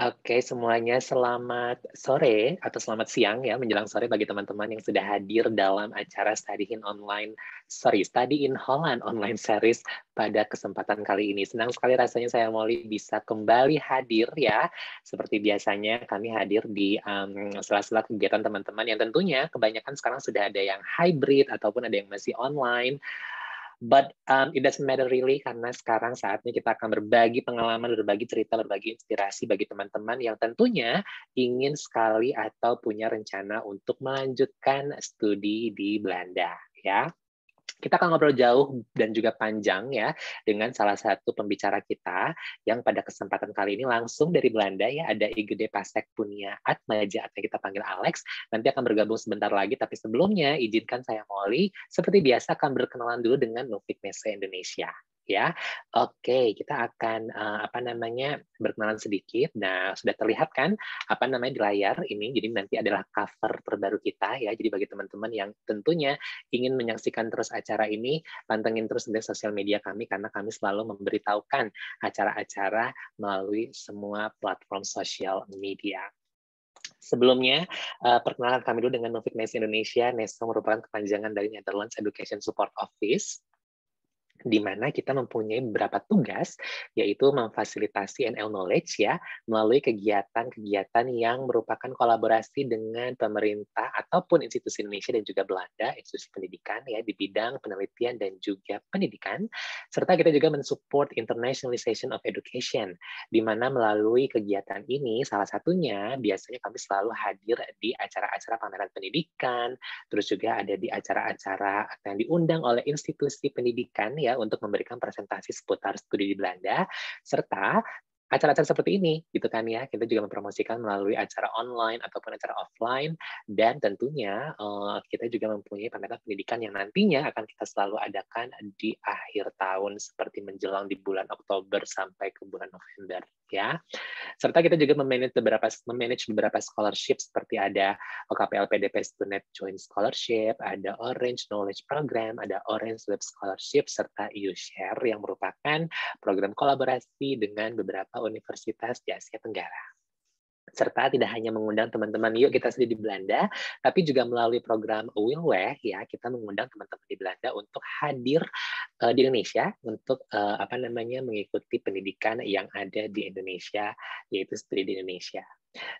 Oke, semuanya selamat sore atau selamat siang ya menjelang sore bagi teman-teman yang sudah hadir dalam acara Study in Online, sorry, Study in Holland Online Series pada kesempatan kali ini. Senang sekali rasanya saya Molly bisa kembali hadir ya. Seperti biasanya kami hadir di um, sela-sela kegiatan teman-teman yang tentunya kebanyakan sekarang sudah ada yang hybrid ataupun ada yang masih online. But um, it doesn't matter really karena sekarang saatnya kita akan berbagi pengalaman, berbagi cerita, berbagi inspirasi bagi teman-teman yang tentunya ingin sekali atau punya rencana untuk melanjutkan studi di Belanda ya. Kita akan ngobrol jauh dan juga panjang ya dengan salah satu pembicara kita yang pada kesempatan kali ini langsung dari Belanda ya ada Igede Pasek Punia Atmaja atau kita panggil Alex. Nanti akan bergabung sebentar lagi tapi sebelumnya izinkan saya Molly seperti biasa akan berkenalan dulu dengan Novik Mesa Indonesia ya. Oke, kita akan uh, apa namanya berkenalan sedikit. Nah, sudah terlihat kan apa namanya di layar ini. Jadi nanti adalah cover terbaru kita ya. Jadi bagi teman-teman yang tentunya ingin menyaksikan terus acara ini, pantengin terus di sosial media kami karena kami selalu memberitahukan acara-acara melalui semua platform sosial media. Sebelumnya, uh, perkenalkan kami dulu dengan Novik Indonesia. NESO merupakan kepanjangan dari Netherlands Education Support Office di mana kita mempunyai beberapa tugas, yaitu memfasilitasi NL Knowledge ya, melalui kegiatan-kegiatan yang merupakan kolaborasi dengan pemerintah ataupun institusi Indonesia dan juga Belanda, institusi pendidikan ya, di bidang penelitian dan juga pendidikan, serta kita juga mensupport internationalization of education, di mana melalui kegiatan ini, salah satunya biasanya kami selalu hadir di acara-acara pameran pendidikan, terus juga ada di acara-acara yang diundang oleh institusi pendidikan ya, untuk memberikan presentasi seputar studi di Belanda serta acara-acara seperti ini gitu kan ya kita juga mempromosikan melalui acara online ataupun acara offline dan tentunya uh, kita juga mempunyai pameran pendidikan yang nantinya akan kita selalu adakan di akhir tahun seperti menjelang di bulan Oktober sampai ke bulan November ya serta kita juga memanage beberapa memanage beberapa scholarship seperti ada OKPL PDP Student Joint Scholarship ada Orange Knowledge Program ada Orange Web Scholarship serta YouShare yang merupakan program kolaborasi dengan beberapa universitas di Asia Tenggara. Serta tidak hanya mengundang teman-teman, yuk kita studi di Belanda, tapi juga melalui program Wilweh, ya kita mengundang teman-teman di Belanda untuk hadir uh, di Indonesia untuk uh, apa namanya mengikuti pendidikan yang ada di Indonesia, yaitu studi di Indonesia.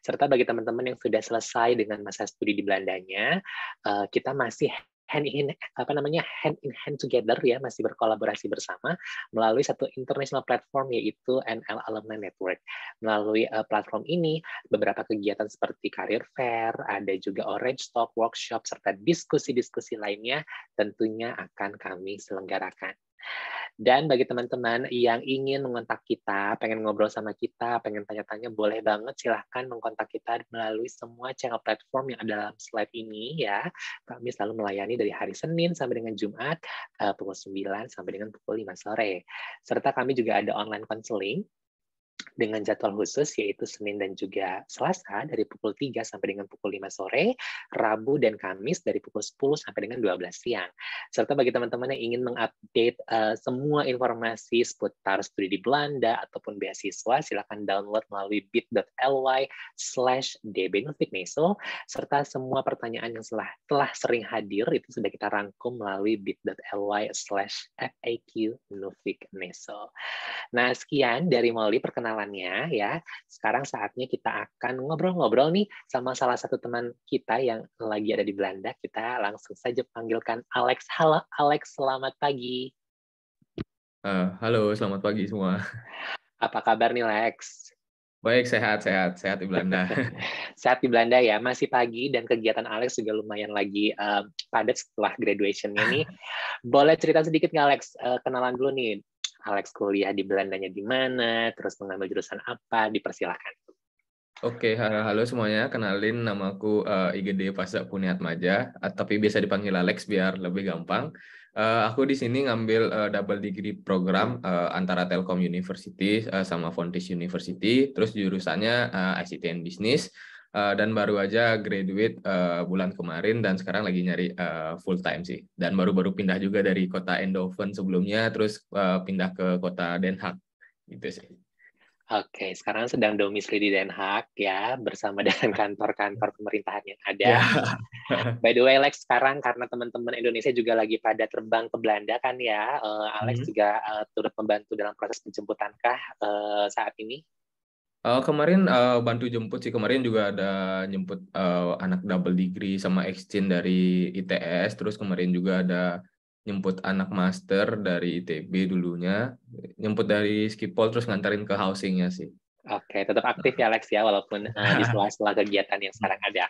Serta bagi teman-teman yang sudah selesai dengan masa studi di Belandanya, uh, kita masih hand in apa namanya hand in hand together ya masih berkolaborasi bersama melalui satu international platform yaitu NL Alumni Network. Melalui uh, platform ini beberapa kegiatan seperti career fair, ada juga orange talk workshop serta diskusi-diskusi lainnya tentunya akan kami selenggarakan. Dan bagi teman-teman yang ingin mengontak kita, pengen ngobrol sama kita, pengen tanya-tanya, boleh banget silahkan mengkontak kita melalui semua channel platform yang ada dalam slide ini ya. Kami selalu melayani dari hari Senin sampai dengan Jumat, eh, pukul 9 sampai dengan pukul 5 sore. Serta kami juga ada online counseling dengan jadwal khusus yaitu Senin dan juga Selasa dari pukul 3 sampai dengan pukul 5 sore, Rabu dan Kamis dari pukul 10 sampai dengan 12 siang. Serta bagi teman-teman yang ingin mengupdate uh, semua informasi seputar studi di Belanda ataupun beasiswa, silakan download melalui bit.ly slash dbnutikmeso serta semua pertanyaan yang telah, telah sering hadir itu sudah kita rangkum melalui bit.ly slash Nah, sekian dari Molly perkenalan perkenalannya ya. Sekarang saatnya kita akan ngobrol-ngobrol nih sama salah satu teman kita yang lagi ada di Belanda. Kita langsung saja panggilkan Alex. Halo Alex, selamat pagi. Uh, halo, selamat pagi semua. Apa kabar nih Lex? Baik, sehat, sehat, sehat di Belanda. sehat di Belanda ya, masih pagi dan kegiatan Alex juga lumayan lagi uh, padat setelah graduation ini. Boleh cerita sedikit nggak Alex, uh, eh, kenalan dulu nih Alex kuliah di Belandanya di mana, terus mengambil jurusan apa, Dipersilahkan. Oke, halo, halo semuanya. Kenalin, nama aku uh, eh, IGD Pasa Puniatmaja, uh, tapi biasa dipanggil Alex biar lebih gampang. Uh, aku di sini ngambil uh, double degree program uh, antara Telkom University uh, sama Fontis University, terus jurusannya uh, ICT and Business. Eh, dan baru aja graduate uh, bulan kemarin dan sekarang lagi nyari uh, full time sih dan baru-baru pindah juga dari kota Endoven sebelumnya terus uh, pindah ke kota Den Haag gitu sih. Oke, sekarang sedang domisili di Den Haag ya, bersama dengan kantor-kantor pemerintahan yang ada. Yeah. By the way, Alex, sekarang karena teman-teman Indonesia juga lagi pada terbang ke Belanda kan ya, uh, Alex mm -hmm. juga uh, turut membantu dalam proses penjemputan kah uh, saat ini? Uh, kemarin uh, bantu jemput sih kemarin juga ada jemput uh, anak double degree sama exchange dari ITS terus kemarin juga ada jemput anak master dari ITB dulunya jemput dari Skipol terus ngantarin ke housingnya sih. Oke, tetap aktif nah. ya Alex ya walaupun uh, di sela kegiatan yang sekarang ada.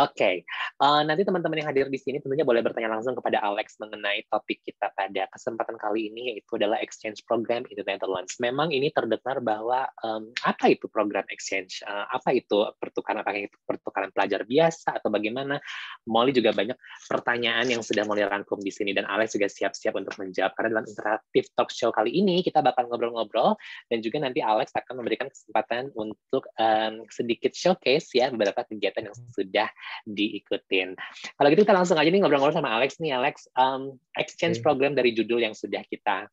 Oke, okay. uh, eh, nanti teman-teman yang hadir di sini tentunya boleh bertanya langsung kepada Alex mengenai topik kita pada kesempatan kali ini yaitu adalah exchange program in the Netherlands. Memang ini terdengar bahwa um, apa itu program exchange, uh, apa itu pertukaran, apakah itu pertukaran pelajar biasa atau bagaimana? Molly juga banyak pertanyaan yang sudah Molly rangkum di sini dan Alex juga siap-siap untuk menjawab karena dalam interaktif talk show kali ini kita bakal ngobrol-ngobrol dan juga nanti Alex akan memberikan kesempatan untuk um, sedikit showcase ya beberapa kegiatan yang sudah diikutin. Kalau gitu kita langsung aja nih ngobrol-ngobrol sama Alex nih Alex um, exchange okay. program dari judul yang sudah kita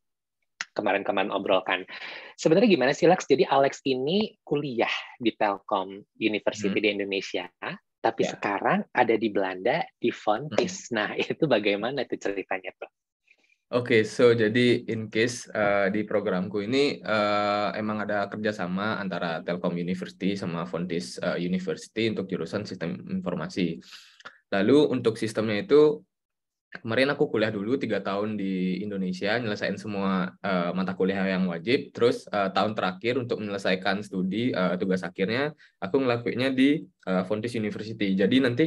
kemarin-kemarin obrolkan. Sebenarnya gimana sih Lex? Jadi Alex ini kuliah di Telkom University hmm. di Indonesia, tapi yeah. sekarang ada di Belanda di Fontis. Hmm. Nah itu bagaimana tuh ceritanya tuh? Oke, okay, so jadi in case uh, di programku ini uh, emang ada kerjasama antara Telkom University sama Fontis uh, eh, University untuk jurusan sistem informasi. Lalu untuk sistemnya itu kemarin aku kuliah dulu tiga tahun di Indonesia, nyelesain semua uh, mata kuliah yang wajib. Terus uh, tahun terakhir untuk menyelesaikan studi uh, tugas akhirnya aku ngelakuinnya di uh, Fontis University. Jadi nanti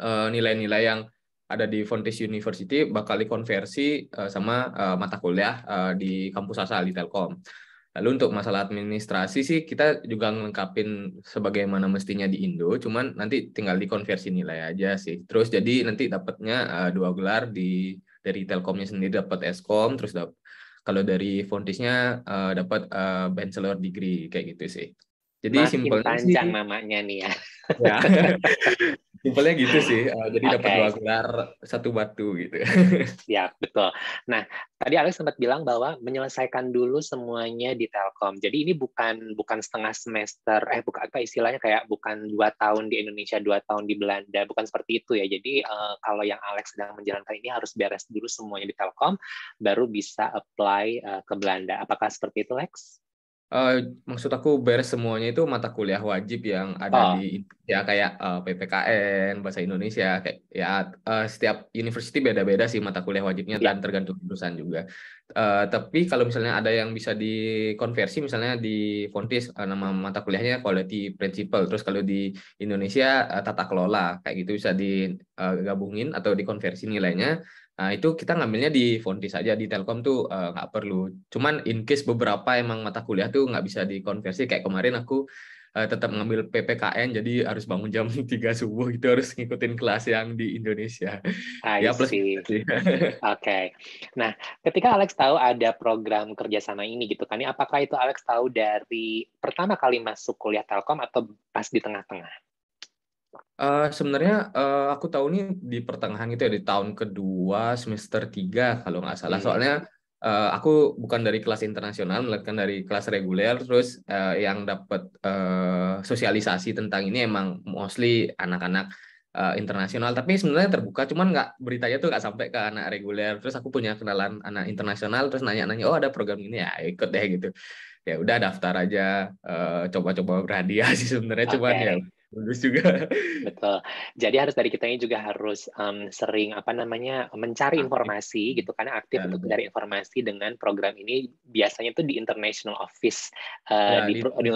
nilai-nilai uh, nilai -nilai yang ada di Fontis University bakal dikonversi uh, sama uh, mata kuliah uh, di kampus asal di Telkom. Lalu untuk masalah administrasi sih kita juga ngelengkapin sebagaimana mestinya di Indo, cuman nanti tinggal dikonversi nilai aja sih. Terus jadi nanti dapatnya uh, dua gelar di dari Telkomnya sendiri dapat Eskom, terus dap kalau dari Fontisnya uh, dapat uh, bachelor degree kayak gitu sih. Jadi simpelnya sih. panjang namanya nih ya. ya. Simpelnya gitu sih. Eh, jadi okay. dapat dua gelar, satu batu gitu. ya, betul. Nah, tadi Alex sempat bilang bahwa menyelesaikan dulu semuanya di Telkom. Jadi ini bukan bukan setengah semester, eh bukan apa istilahnya kayak bukan dua tahun di Indonesia, dua tahun di Belanda, bukan seperti itu ya. Jadi uh, kalau yang Alex sedang menjalankan ini harus beres dulu semuanya di Telkom, baru bisa apply uh, ke Belanda. Apakah seperti itu, Lex? Uh, maksud aku beres semuanya itu mata kuliah wajib yang ada ah. di ya kayak uh, eh, PPKN bahasa Indonesia kayak ya uh, setiap university beda-beda sih mata kuliah wajibnya yeah. dan tergantung jurusan juga. Uh, tapi kalau misalnya ada yang bisa dikonversi misalnya di Fontis uh, nama mata kuliahnya quality principle terus kalau di Indonesia uh, tata kelola kayak gitu bisa digabungin atau dikonversi nilainya Nah, itu kita ngambilnya di Fontis aja di Telkom tuh uh, perlu. Cuman in case beberapa emang mata kuliah tuh nggak bisa dikonversi kayak kemarin aku uh, tetap ngambil PPKN jadi harus bangun jam 3 subuh itu harus ngikutin kelas yang di Indonesia. I ya plus. Oke. Okay. Nah, ketika Alex tahu ada program kerjasama ini gitu kan, apakah itu Alex tahu dari pertama kali masuk kuliah Telkom atau pas di tengah-tengah? Eh, sebenarnya uh, aku tahu nih di pertengahan itu ya di tahun kedua semester tiga kalau nggak salah. Hmm. Soalnya uh, aku bukan dari kelas internasional melainkan dari kelas reguler terus uh, yang dapat uh, sosialisasi tentang ini emang mostly anak-anak uh, internasional tapi sebenarnya terbuka cuman nggak beritanya tuh nggak sampai ke anak reguler terus aku punya kenalan anak internasional terus nanya-nanya oh ada program ini ya ikut deh gitu ya udah daftar aja coba-coba uh, berhadiah sih sebenarnya okay. cuman ya bagus juga betul jadi harus dari kita ini juga harus um, sering apa namanya mencari informasi hmm. gitu karena aktif untuk mencari informasi dengan program ini biasanya tuh di international office uh, ya, di, di,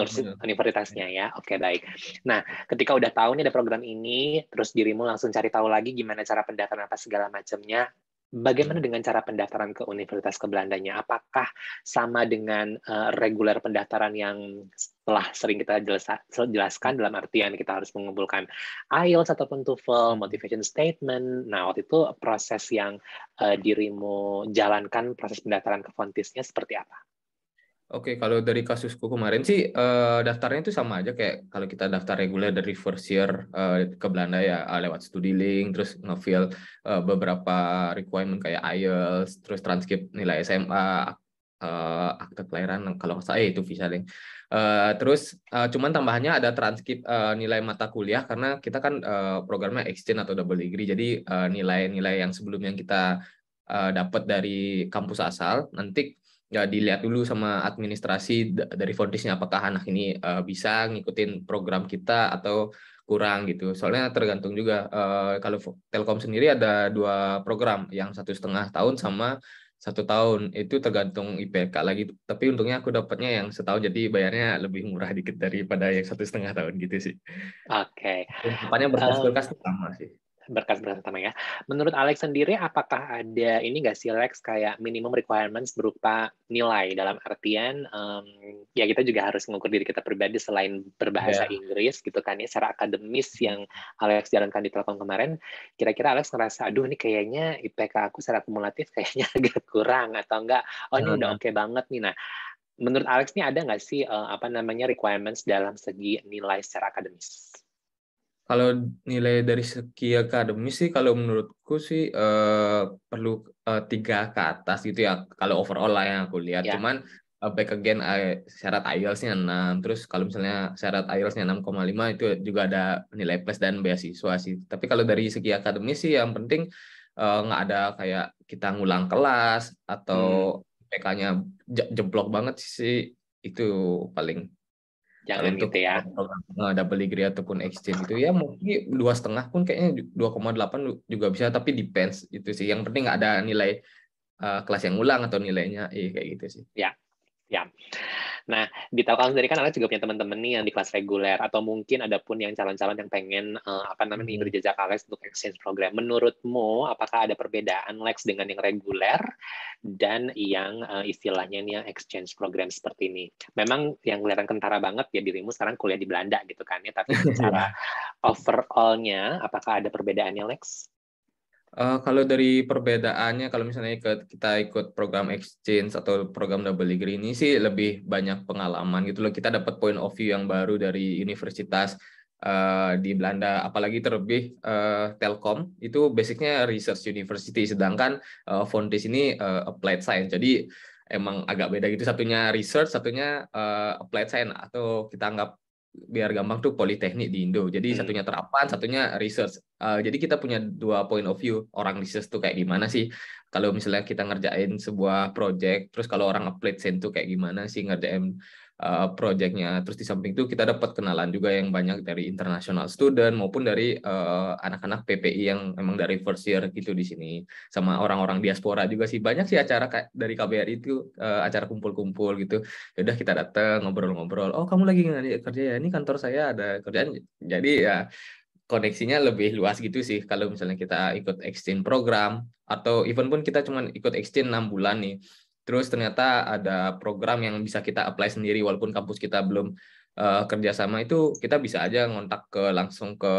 universitasnya iya. ya oke baik nah ketika udah tahu nih ada program ini terus dirimu langsung cari tahu lagi gimana cara pendaftaran apa segala macamnya bagaimana dengan cara pendaftaran ke universitas ke Belandanya? Apakah sama dengan uh, reguler pendaftaran yang telah sering kita jelaskan dalam artian kita harus mengumpulkan IELTS ataupun TOEFL, hmm. motivation statement. Nah, waktu itu proses yang uh, dirimu jalankan proses pendaftaran ke Fontisnya seperti apa? Oke, kalau dari kasusku kemarin sih uh, daftarnya itu sama aja kayak kalau kita daftar reguler dari first year uh, ke Belanda ya eh, lewat studi link, terus ngefill uh, beberapa requirement kayak IELTS, terus transkrip nilai SMA, uh, akte kelahiran kalau saya itu visa link. Uh, terus uh, cuman tambahannya ada transkrip uh, nilai mata kuliah karena kita kan uh, programnya exchange atau double degree jadi nilai-nilai uh, yang sebelumnya kita uh, dapat dari kampus asal nanti ya dilihat dulu sama administrasi dari fondisnya apakah anak ini uh, bisa ngikutin program kita atau kurang gitu. Soalnya tergantung juga uh, kalau Telkom sendiri ada dua program, yang satu setengah tahun sama satu tahun itu tergantung IPK lagi tapi untungnya aku dapatnya yang setahun jadi bayarnya lebih murah dikit daripada yang satu setengah tahun gitu sih oke okay. tempatnya berkas-berkas um, sama sih berkas-berkas utama ya. Menurut Alex sendiri, apakah ada ini nggak sih Alex kayak minimum requirements berupa nilai dalam artian um, ya kita juga harus mengukur diri kita pribadi selain berbahasa yeah. Inggris gitu kan ya secara akademis yang Alex jalankan di telepon kemarin. Kira-kira Alex ngerasa aduh ini kayaknya IPK aku secara kumulatif kayaknya agak kurang atau enggak? Oh ini hmm. udah oke okay banget nih. Nah, menurut Alex ini ada nggak sih uh, apa namanya requirements dalam segi nilai secara akademis? Kalau nilai dari segi akademis sih, kalau menurutku sih uh, perlu eh, tiga ke atas gitu ya. Kalau overall lah yang aku lihat. Yeah. Cuman uh, back again uh, syarat IELTS-nya 6. Terus kalau misalnya syarat IELTS-nya 6,5 itu juga ada nilai plus dan beasiswa sih. Tapi kalau dari segi akademis sih yang penting nggak uh, ada kayak kita ngulang kelas atau hmm. PK-nya jeblok banget sih itu paling jangan untuk gitu ya double degree ataupun exchange itu ya mungkin dua setengah pun kayaknya 2,8 juga bisa tapi depends itu sih yang penting ada nilai uh, kelas yang ulang atau nilainya eh, kayak gitu sih ya ya Nah, di Telkom sendiri kan Alex juga punya teman-teman nih yang di kelas reguler atau mungkin ada pun yang calon-calon yang pengen uh, apa namanya hmm. jejak Alex untuk exchange program. Menurutmu apakah ada perbedaan Lex dengan yang reguler dan yang uh, istilahnya nih yang exchange program seperti ini? Memang yang kelihatan kentara banget ya dirimu sekarang kuliah di Belanda gitu kan ya, tapi secara iya. overallnya apakah ada perbedaannya Lex? Uh, kalau dari perbedaannya, kalau misalnya ikut, kita ikut program exchange atau program double degree ini sih lebih banyak pengalaman gitu loh. Kita dapat point of view yang baru dari universitas uh, di Belanda, apalagi terlebih uh, Telkom itu basicnya research university, sedangkan uh, ini uh, applied science. Jadi emang agak beda gitu, satunya research, satunya uh, applied science atau kita anggap biar gampang tuh politeknik di Indo. Jadi hmm. satunya terapan, satunya research. Uh, jadi kita punya dua point of view. Orang research tuh kayak gimana sih? Kalau misalnya kita ngerjain sebuah project, terus kalau orang apply sen tuh kayak gimana sih ngerjain Eh, proyeknya Terus di samping itu kita dapat kenalan juga yang banyak dari international student maupun dari uh, anak-anak PPI yang emang dari first year gitu di sini. Sama orang-orang diaspora juga sih banyak sih acara kayak dari KBR itu uh, acara kumpul-kumpul gitu. Yaudah kita datang ngobrol-ngobrol. Oh kamu lagi kerja ya? Ini kantor saya ada kerjaan. Jadi ya koneksinya lebih luas gitu sih kalau misalnya kita ikut exchange program atau even pun kita cuma ikut exchange 6 bulan nih Terus ternyata ada program yang bisa kita apply sendiri walaupun kampus kita belum uh, kerjasama itu kita bisa aja ngontak ke langsung ke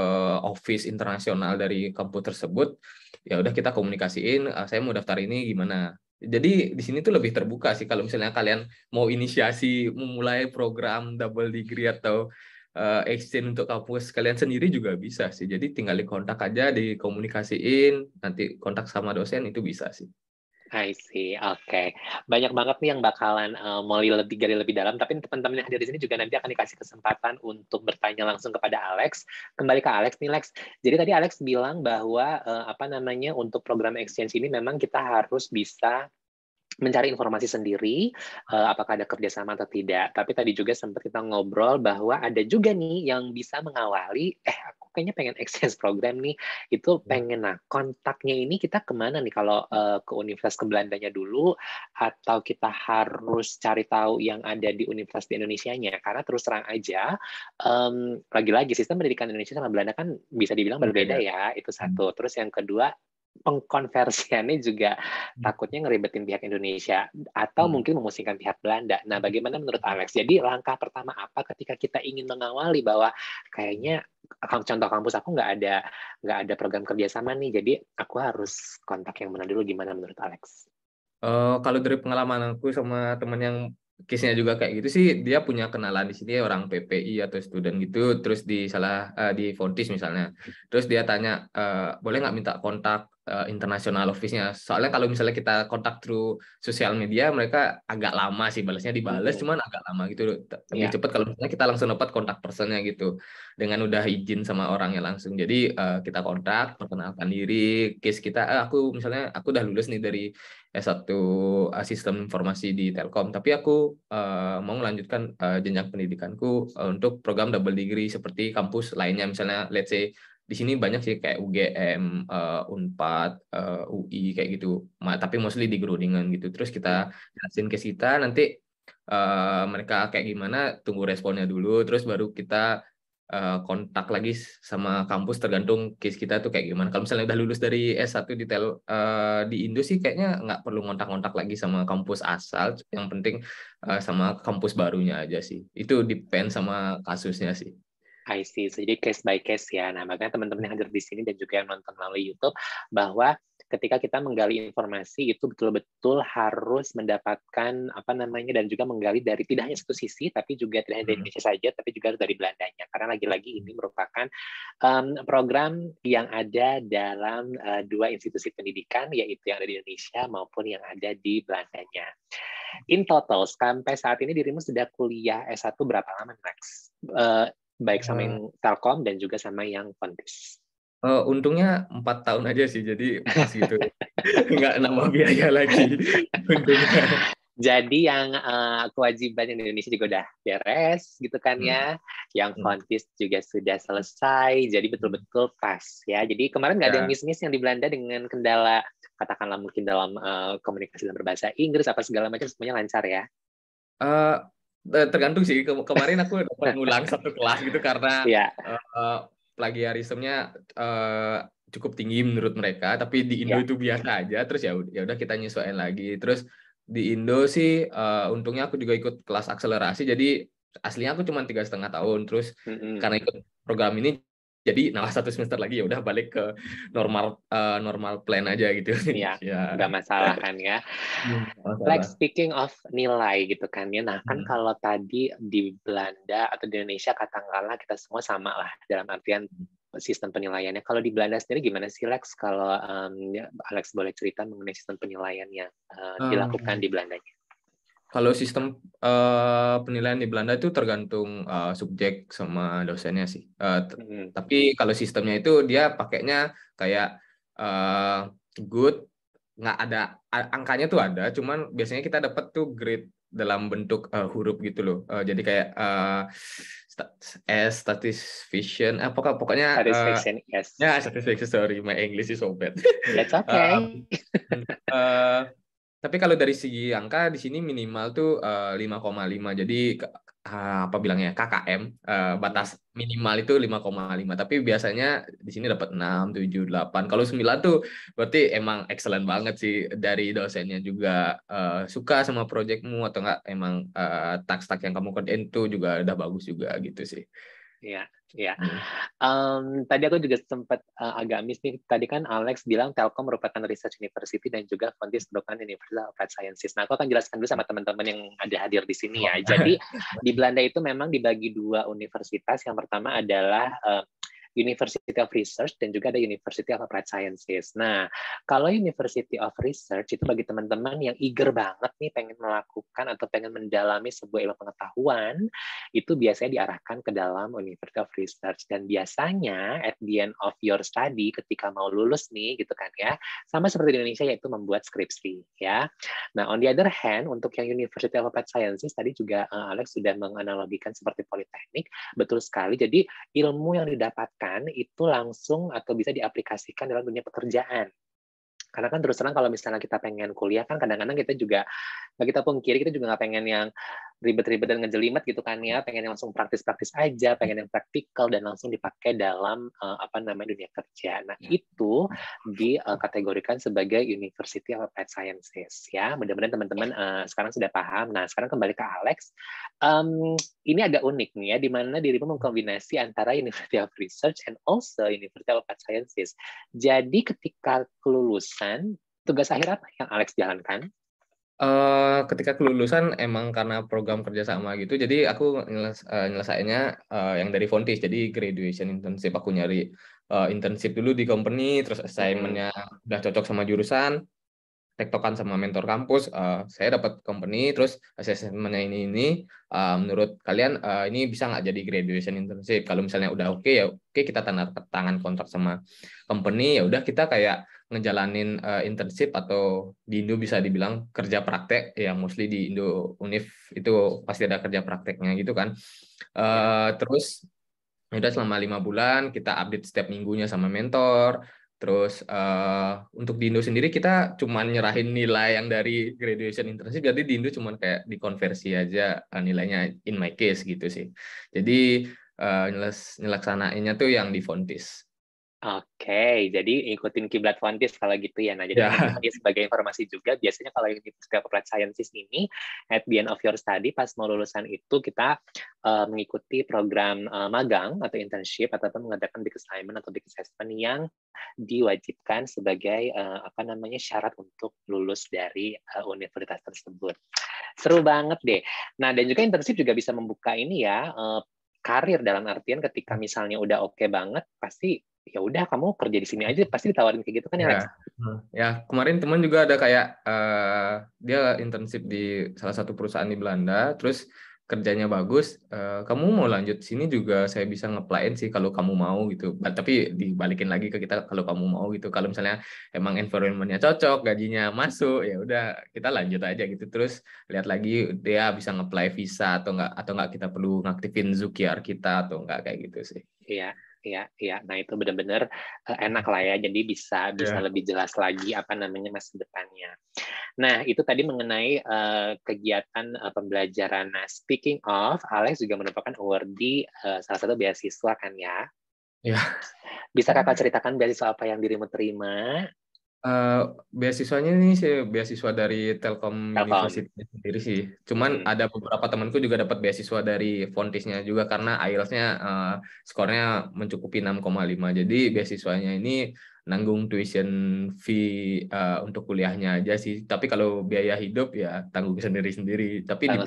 office internasional dari kampus tersebut. Ya udah kita komunikasiin, uh, saya mau daftar ini gimana. Jadi di sini tuh lebih terbuka sih kalau misalnya kalian mau inisiasi memulai program double degree atau uh, exchange untuk kampus kalian sendiri juga bisa sih. Jadi tinggal dikontak aja, dikomunikasiin, nanti kontak sama dosen itu bisa sih. I see, oke. Okay. Banyak banget nih yang bakalan uh, mau lebih gali lebih dalam, tapi teman-teman yang hadir di sini juga nanti akan dikasih kesempatan untuk bertanya langsung kepada Alex. Kembali ke Alex nih, Lex. Jadi tadi Alex bilang bahwa uh, apa namanya untuk program exchange ini memang kita harus bisa mencari informasi sendiri uh, apakah ada kerjasama atau tidak. Tapi tadi juga sempat kita ngobrol bahwa ada juga nih yang bisa mengawali, eh aku kayaknya pengen exchange program nih, itu iya. pengen nah kontaknya ini kita kemana nih kalau uh, ke universitas ke Belandanya dulu atau kita harus cari tahu yang ada di universitas di Indonesia-nya karena terus terang aja um, lagi-lagi sistem pendidikan Indonesia sama Belanda kan bisa dibilang berbeda ya itu satu. Hmm. Terus yang kedua pengkonversiannya juga hmm. takutnya ngeribetin pihak Indonesia atau hmm. mungkin memusingkan pihak Belanda. Nah, hmm. bagaimana menurut Alex? Jadi langkah pertama apa ketika kita ingin mengawali bahwa kayaknya contoh kampus aku nggak ada nggak ada program kerjasama nih, jadi aku harus kontak yang mana dulu? Gimana menurut Alex? Uh, kalau dari pengalaman aku sama teman yang case-nya juga kayak gitu sih dia punya kenalan di sini orang PPI atau student gitu terus di salah uh, di Fontis misalnya terus dia tanya uh, boleh nggak minta kontak uh, internasional office-nya. Soalnya kalau misalnya kita kontak through sosial media, mereka agak lama sih balasnya dibales, cuman agak lama gitu. Lebih yeah. cepat kalau misalnya kita langsung dapat kontak personnya gitu, dengan udah izin sama orangnya langsung. Jadi uh, kita kontak, perkenalkan diri, case kita, eh, aku misalnya aku udah lulus nih dari S1 uh, eh, sistem informasi di Telkom, tapi aku uh, mau melanjutkan uh, jenjang pendidikanku uh, untuk program double degree seperti kampus lainnya, misalnya let's say di sini banyak sih kayak UGM, uh, eh, Unpad, uh, eh, UI kayak gitu. Tapi mostly di Groningen gitu. Terus kita iya. jelasin ke kita nanti uh, mereka kayak gimana, tunggu responnya dulu. Terus baru kita kontak lagi sama kampus tergantung case kita tuh kayak gimana. Kalau misalnya udah lulus dari S1 di uh, di Indo sih kayaknya nggak perlu ngontak kontak lagi sama kampus asal. Yang penting uh, sama kampus barunya aja sih. Itu depend sama kasusnya sih. I see. So, jadi case by case ya. Nah, makanya teman-teman yang hadir di sini dan juga yang nonton melalui YouTube bahwa ketika kita menggali informasi itu betul-betul harus mendapatkan apa namanya dan juga menggali dari tidak hanya satu sisi tapi juga tidak hanya dari hmm. Indonesia saja tapi juga dari Belandanya karena lagi-lagi ini merupakan um, program yang ada dalam uh, dua institusi pendidikan yaitu yang ada di Indonesia maupun yang ada di Belandanya. In total sampai saat ini dirimu sudah kuliah S1 berapa lama Max? Uh, baik sama eh. yang Telkom dan juga sama yang Kontis. Uh, eh, untungnya empat tahun aja sih, jadi pas gitu, nggak nambah biaya lagi. untungnya. Jadi yang uh, kewajiban yang di Indonesia juga udah beres gitu kan ya. hmm. ya, yang kontis hmm. juga sudah selesai. Jadi hmm. betul-betul pas ya. Jadi kemarin nggak ya. ada yang miss yang di Belanda dengan kendala katakanlah mungkin dalam uh, komunikasi dan berbahasa Inggris apa segala macam semuanya lancar ya. Uh, Eh, tergantung sih kemarin aku dapat ngulang satu kelas gitu karena yeah. Iya. uh, plagiarismenya uh, eh, cukup tinggi menurut mereka tapi di Indo yeah. itu biasa aja terus ya ya udah kita nyesuaiin lagi terus di Indo sih uh, untungnya aku juga ikut kelas akselerasi jadi aslinya aku cuma tiga setengah tahun terus mm -hmm. karena ikut program ini jadi nah satu semester lagi ya udah balik ke normal uh, normal plan aja gitu iya, ya nggak nggak masalah kan ya masalah. like speaking of nilai gitu kan ya nah kan hmm. kalau tadi di Belanda atau di Indonesia katakanlah kita semua sama lah dalam artian hmm. sistem penilaiannya kalau di Belanda sendiri gimana sih Lex kalau um, Alex boleh cerita mengenai sistem penilaian yang uh, dilakukan hmm. di Belandanya kalau sistem uh, penilaian di Belanda itu tergantung uh, subjek sama dosennya sih. Uh, hmm. Tapi kalau sistemnya itu dia pakainya kayak uh, good, nggak ada angkanya tuh ada, cuman biasanya kita dapat tuh grade dalam bentuk uh, huruf gitu loh. Uh, jadi kayak uh, S satisfaction apa eh, pokoknya satisfaction uh, yes. Ya, satisfaction sorry my English is so bad. That's okay. Uh, uh, tapi kalau dari segi angka di sini minimal tuh 5,5. Eh, Jadi ah, apa bilangnya KKM eh, batas minimal itu 5,5. Tapi biasanya di sini dapat 6, 7, 8. Kalau 9 tuh berarti emang excellent banget sih dari dosennya juga eh, suka sama projectmu atau enggak emang uh, tak yang kamu kerjain tuh juga udah bagus juga gitu sih. Iya. Ya, um, tadi aku juga sempat uh, eh, agak miss nih. Tadi kan Alex bilang Telkom merupakan research university dan juga Foundis merupakan universitas of Sciences. Nah, aku akan jelaskan dulu sama teman-teman yang ada hadir di sini ya. Jadi di Belanda itu memang dibagi dua universitas. Yang pertama adalah uh, University of Research dan juga ada University of Applied Sciences. Nah, kalau University of Research itu bagi teman-teman yang eager banget nih pengen melakukan atau pengen mendalami sebuah ilmu pengetahuan, itu biasanya diarahkan ke dalam University of Research dan biasanya at the end of your study ketika mau lulus nih gitu kan ya, sama seperti di Indonesia yaitu membuat skripsi ya. Nah, on the other hand untuk yang University of Applied Sciences tadi juga eh, Alex sudah menganalogikan seperti politeknik, betul sekali. Jadi ilmu yang didapatkan itu langsung atau bisa diaplikasikan dalam dunia pekerjaan. Karena kan terus terang kalau misalnya kita pengen kuliah kan kadang-kadang kita juga kita pun kiri kita juga nggak pengen yang ribet-ribet dan ngejelimet gitu kan ya pengen yang langsung praktis-praktis aja pengen yang praktikal dan langsung dipakai dalam uh, apa namanya dunia kerja nah ya. itu dikategorikan eh, sebagai University of Applied Sciences ya mudah-mudahan teman-teman uh, sekarang sudah paham nah sekarang kembali ke Alex um, ini agak unik nih ya di mana dirimu mengkombinasi antara University of Research and also University of Applied Sciences jadi ketika kelulusan tugas akhir apa yang Alex jalankan Eh, ketika kelulusan emang karena program kerjasama gitu, jadi aku nyeles eh, eh, yang dari Fontis. Jadi graduation internship, aku nyari, internship dulu di company, terus assignmentnya udah cocok sama jurusan, tektokan sama mentor kampus, saya dapat company, terus assessmentnya ini ini, menurut kalian, ini bisa nggak jadi graduation internship? Kalau misalnya udah oke, ya oke kita tanda tangan kontrak sama company, ya udah kita kayak ngejalanin uh, internship atau di Indo bisa dibilang kerja praktek ya mostly di Indo Unif itu pasti ada kerja prakteknya gitu kan uh, terus ya udah selama lima bulan kita update setiap minggunya sama mentor terus uh, untuk di Indo sendiri kita cuma nyerahin nilai yang dari graduation internship jadi di Indo cuma kayak dikonversi aja nilainya in my case gitu sih jadi uh, nyelaksanainnya tuh yang di Fontis Oke, jadi ikutin kiblat Fontis kalau gitu ya. Nah, jadi yeah. sebagai informasi juga, biasanya kalau yang di Pusaka Applied Sciences ini, at the end of your study, pas mau lulusan itu, kita uh, mengikuti program uh, magang atau internship, atau mengadakan big assignment atau big assessment yang diwajibkan sebagai uh, apa namanya syarat untuk lulus dari uh, universitas tersebut. Seru banget deh. Nah, dan juga internship juga bisa membuka ini ya, uh, karir dalam artian ketika misalnya udah oke okay banget pasti ya udah kamu kerja di sini aja pasti ditawarin kayak gitu kan ya ya, ya kemarin teman juga ada kayak uh, dia internship di salah satu perusahaan di Belanda terus kerjanya bagus uh, kamu mau lanjut sini juga saya bisa ngeplain sih kalau kamu mau gitu tapi dibalikin lagi ke kita kalau kamu mau gitu kalau misalnya emang environmentnya cocok gajinya masuk ya udah kita lanjut aja gitu terus lihat lagi dia bisa ngeplay visa atau enggak atau enggak kita perlu ngaktifin Zukiar kita atau enggak kayak gitu sih iya ya ya nah itu benar-benar eh, enak lah ya jadi bisa yeah. bisa ya. lebih jelas lagi apa namanya masa depannya nah itu tadi mengenai uh, kegiatan uh, pembelajaran nah speaking of Alex juga merupakan awardee uh, salah satu beasiswa kan ya Ya. Bisa kakak ceritakan beasiswa apa yang dirimu terima? Uh, beasiswanya ini sih beasiswa dari Telkom, Telkom. University sendiri sih. Cuman hmm. ada beberapa temanku juga dapat beasiswa dari Fontisnya juga karena IELTS-nya uh, skornya mencukupi 6,5. Jadi beasiswanya ini nanggung tuition fee uh, untuk kuliahnya aja sih. Tapi kalau biaya hidup ya tanggung sendiri-sendiri. Tapi di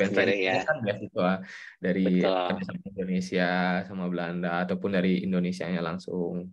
ya. kan beasiswa dari Indonesia sama Belanda ataupun dari Indonesia nya langsung.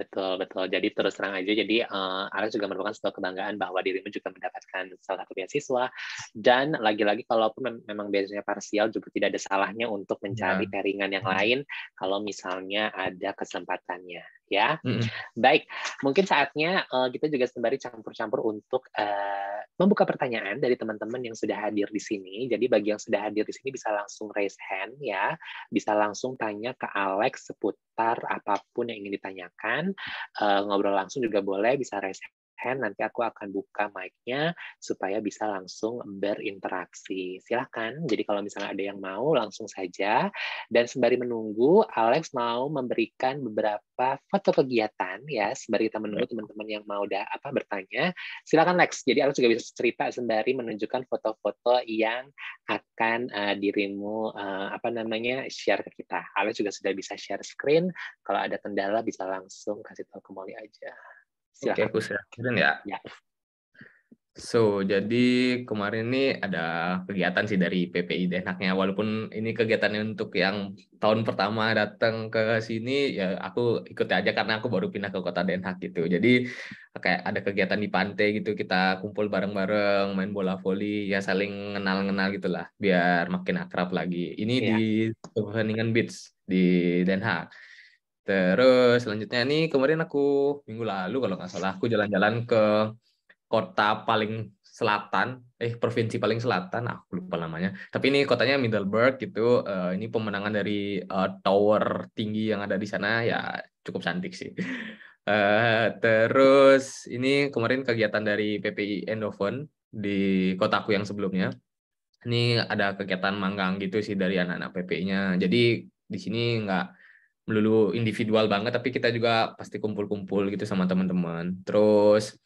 Betul, betul. Jadi terus terang aja, jadi uh, eh, Aras juga merupakan sebuah kebanggaan bahwa dirimu juga mendapatkan salah satu beasiswa. Dan lagi-lagi, kalaupun mem memang biasanya parsial, juga tidak ada salahnya untuk mencari ya. yang lain kalau misalnya ada kesempatannya ya. -hmm. Baik, mungkin saatnya uh, kita juga sembari campur-campur untuk uh, membuka pertanyaan dari teman-teman yang sudah hadir di sini. Jadi bagi yang sudah hadir di sini bisa langsung raise hand ya, bisa langsung tanya ke Alex seputar apapun yang ingin ditanyakan. Uh, ngobrol langsung juga boleh, bisa raise hand, nanti aku akan buka mic-nya supaya bisa langsung berinteraksi. Silahkan, jadi kalau misalnya ada yang mau, langsung saja. Dan sembari menunggu, Alex mau memberikan beberapa foto kegiatan ya, sembari kita menunggu teman-teman yang mau dah apa bertanya. Silahkan Lex, jadi Alex juga bisa cerita sembari menunjukkan foto-foto yang akan uh, dirimu uh, apa namanya share ke kita. Alex juga sudah bisa share screen. Kalau ada kendala bisa langsung kasih tahu ke Molly aja. Oke, aku silakan ya. ya. So, jadi kemarin ini ada kegiatan sih dari PPI Denaknya. Walaupun ini kegiatannya untuk yang tahun pertama datang ke sini, ya aku ikuti aja karena aku baru pindah ke kota Den gitu. Jadi kayak ada kegiatan di pantai gitu, kita kumpul bareng-bareng, main bola voli, ya saling kenal-kenal gitulah, biar makin akrab lagi. Ini ya. di Groningen Beach di Den Haag. Terus selanjutnya nih kemarin aku minggu lalu kalau nggak salah aku jalan-jalan ke kota paling selatan, eh provinsi paling selatan, ah, aku lupa namanya. Tapi ini kotanya Middleburg gitu. Uh, ini pemenangan dari uh, tower tinggi yang ada di sana ya cukup cantik sih. Uh, terus ini kemarin kegiatan dari PPI Endoven di kotaku yang sebelumnya. Ini ada kegiatan manggang gitu sih dari anak-anak PPI-nya. Jadi di sini nggak melulu individual banget tapi kita juga pasti kumpul-kumpul gitu sama teman-teman terus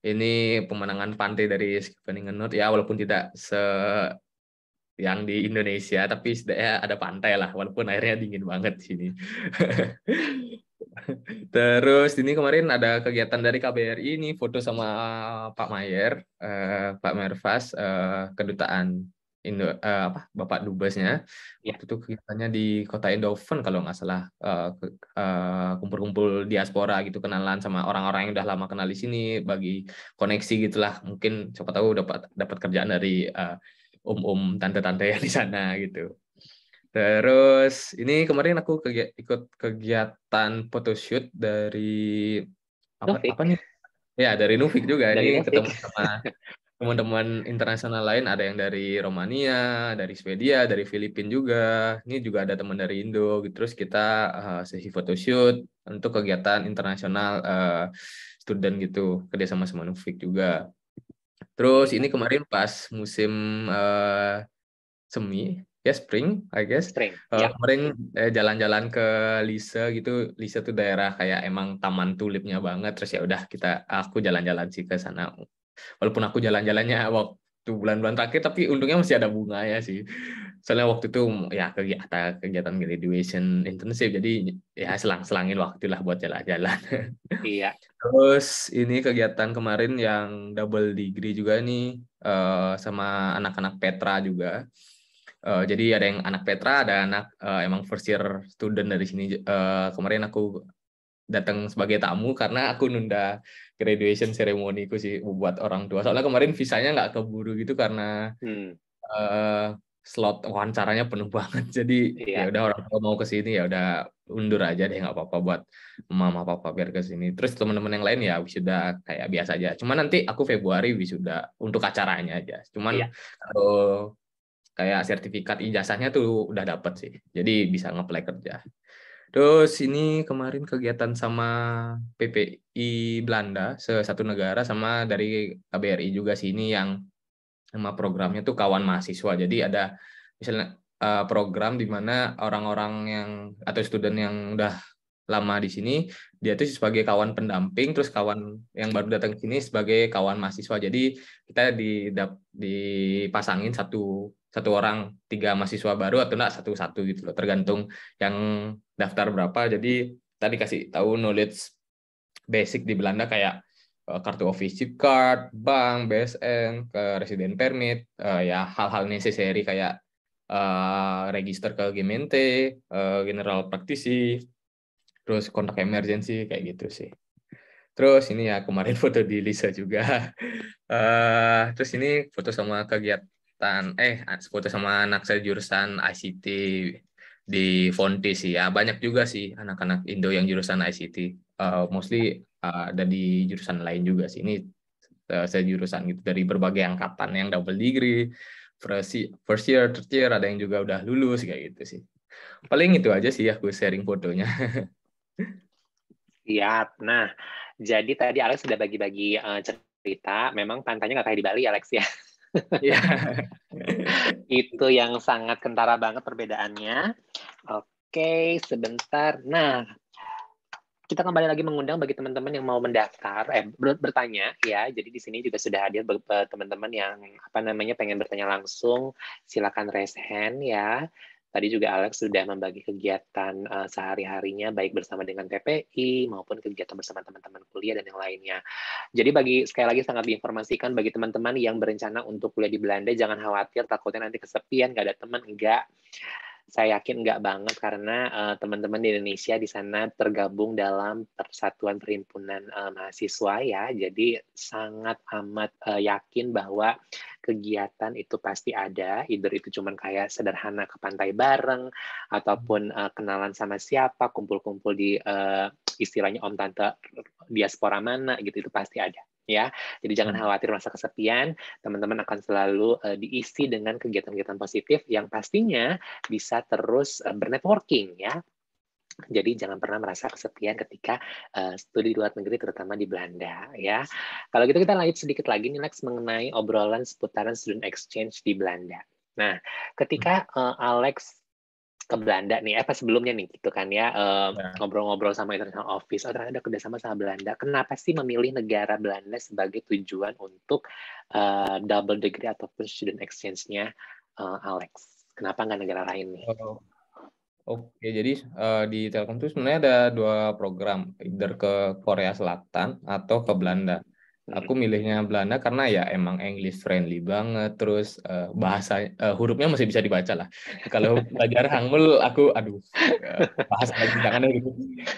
ini pemenangan pantai dari Scheveningen Nord ya walaupun tidak se yang di Indonesia tapi setidaknya ada pantai lah walaupun airnya dingin banget sini terus ini kemarin ada kegiatan dari KBRI ini foto sama Pak Mayer eh, Pak Mervas eh, kedutaan Indo, uh, apa Bapak Dubesnya ya. waktu itu kegiatannya di kota Eindhoven kalau nggak salah uh, uh, kumpul-kumpul diaspora gitu kenalan sama orang-orang yang udah lama kenal di sini bagi koneksi gitulah mungkin siapa tahu dapat dapat kerjaan dari uh, om-om tante-tante yang di sana gitu terus ini kemarin aku kegi ikut kegiatan photoshoot dari apa, apa nih ya dari Nufik juga dari ini Nufik. ketemu sama teman-teman internasional lain ada yang dari Romania, dari Swedia, dari Filipina juga. Ini juga ada teman dari Indo. Terus kita uh, sesi photoshoot untuk kegiatan internasional uh, student gitu, kerjasama sama Nufik juga. Terus ini kemarin pas musim uh, semi, ya spring, I guess. Spring. Uh, yeah. Kemarin eh, jalan-jalan ke Lise gitu. Lise tuh daerah kayak emang taman tulipnya banget. Terus ya udah kita aku jalan-jalan sih ke sana Walaupun aku jalan-jalannya waktu bulan-bulan terakhir, tapi untungnya masih ada bunga ya sih. Soalnya waktu itu ya kegiatan kegiatan graduation intensif jadi ya selang-selangin waktu lah buat jalan-jalan. Iya. Terus ini kegiatan kemarin yang double degree juga nih eh, sama anak-anak Petra juga. Uh, jadi ada yang anak Petra, ada anak uh, emang first year student dari sini. Uh, kemarin aku datang sebagai tamu karena aku nunda graduation ceremony ku sih buat orang tua. Soalnya kemarin visanya nggak keburu gitu karena hmm. uh, slot wawancaranya penuh banget. Jadi iya. ya udah orang tua mau ke sini ya udah undur aja deh nggak apa-apa buat mama papa biar ke sini. Terus teman-teman yang lain ya wisuda kayak biasa aja. cuman nanti aku Februari wisuda untuk acaranya aja. Cuman yeah. kalau kayak sertifikat ijazahnya tuh udah dapet sih. Jadi bisa ngeplay kerja. Terus ini kemarin kegiatan sama PPI Belanda, satu negara sama dari KBRI juga sini yang nama programnya tuh kawan mahasiswa. Jadi ada misalnya eh, program di mana orang-orang yang atau student yang udah lama di sini dia tuh sebagai kawan pendamping terus kawan yang baru datang ke sini sebagai kawan mahasiswa jadi kita di dipasangin satu satu orang tiga mahasiswa baru atau enggak satu satu gitu loh tergantung yang daftar berapa jadi tadi kasih tahu knowledge basic di Belanda kayak eh, kartu office chip card bank BSN ke resident permit eh, ya hal-hal necessary kayak uh, register ke Gemente uh, general praktisi terus kontak emergency kayak gitu sih. Terus ini ya kemarin foto di Lisa juga. Uh, terus ini foto sama kegiatan eh foto sama anak saya jurusan ICT di Fonti sih ya. Banyak juga sih anak-anak Indo yang jurusan ICT. Uh, eh, mostly uh, ada di jurusan lain juga sih. Ini uh, saya jurusan gitu dari berbagai angkatan yang double degree, first year, third year, ada yang juga udah lulus kayak gitu sih. Paling itu aja sih ya gue sharing fotonya. Siap. Nah, jadi tadi Alex sudah bagi-bagi uh, cerita. Memang pantainya nggak kayak di Bali, Alex ya. Iya. Itu yang sangat kentara banget perbedaannya. Oke, sebentar. Nah, kita kembali lagi mengundang bagi teman-teman yang mau mendaftar eh bertanya ya jadi di sini juga sudah hadir teman-teman yang apa namanya pengen bertanya langsung silakan raise hand ya Tadi juga Alex sudah membagi kegiatan uh, sehari-harinya baik bersama dengan TPI maupun kegiatan bersama teman-teman kuliah dan yang lainnya. Jadi bagi sekali lagi sangat diinformasikan bagi teman-teman yang berencana untuk kuliah di Belanda jangan khawatir takutnya nanti kesepian nggak ada teman enggak. Saya yakin nggak banget karena uh, teman-teman di Indonesia di sana tergabung dalam Persatuan Perhimpunan uh, Mahasiswa ya. Jadi sangat amat uh, yakin bahwa kegiatan itu pasti ada. Either itu cuman kayak sederhana ke pantai bareng ataupun uh, kenalan sama siapa, kumpul-kumpul di uh, istilahnya om tante diaspora mana gitu itu pasti ada ya. Jadi jangan hmm. khawatir masa kesepian, teman-teman akan selalu uh, diisi dengan kegiatan-kegiatan positif yang pastinya bisa terus uh, bernetworking ya. Jadi jangan pernah merasa kesepian ketika uh, studi di luar negeri terutama di Belanda ya. Kalau gitu kita lanjut sedikit lagi nih next mengenai obrolan seputaran student exchange di Belanda. Nah, ketika uh, Alex ke Belanda nih, apa eh, sebelumnya nih gitu kan ya ngobrol-ngobrol ya. ngobrol-ngobrol sama international office, oh ternyata ada kerjasama sama Belanda. Kenapa sih memilih negara Belanda sebagai tujuan untuk uh, double degree ataupun student exchange-nya uh, Alex? Kenapa nggak negara lain nih? Oh. Oke, okay, jadi uh, di Telkom itu sebenarnya ada dua program, either ke Korea Selatan atau ke Belanda aku hmm. milihnya Belanda karena ya emang English friendly banget terus uh, bahasa uh, hurufnya masih bisa dibaca lah kalau belajar Hangul aku aduh eh, bahasa lagi tangannya gitu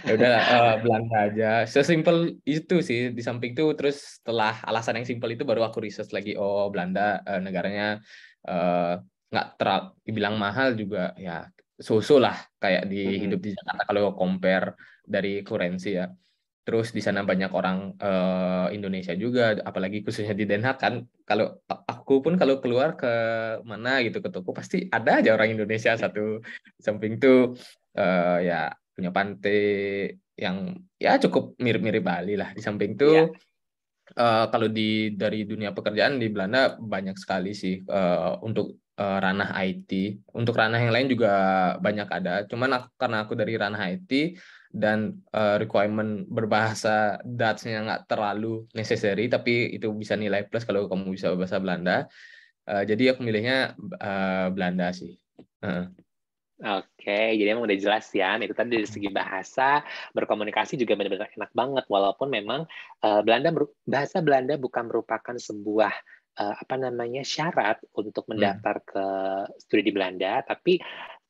ya udah uh, Belanda aja sesimpel itu sih di samping itu terus setelah alasan yang simpel itu baru aku research lagi oh Belanda uh, negaranya nggak uh, terlalu dibilang mahal juga ya susu lah kayak di hmm. hidup di Jakarta kalau compare dari kurensi ya terus di sana banyak orang uh, Indonesia juga apalagi khususnya di Den Haag kan kalau aku pun kalau keluar ke mana gitu ke toko pasti ada aja orang Indonesia satu samping tuh uh, ya punya pantai yang ya cukup mirip-mirip Bali lah di samping tuh yeah. Iya. uh, kalau di dari dunia pekerjaan di Belanda banyak sekali sih uh, untuk uh, ranah IT untuk ranah yang lain juga banyak ada cuman aku, karena aku dari ranah IT dan uh, requirement berbahasa Dutch-nya nggak terlalu necessary, tapi itu bisa nilai plus kalau kamu bisa bahasa Belanda. Uh, jadi aku milihnya uh, Belanda sih. Uh. Oke, jadi emang udah jelas ya. Itu tadi dari segi bahasa, berkomunikasi juga benar-benar enak banget. Walaupun memang uh, Belanda bahasa Belanda bukan merupakan sebuah uh, apa namanya syarat untuk hmm. mendaftar hmm. ke studi di Belanda, tapi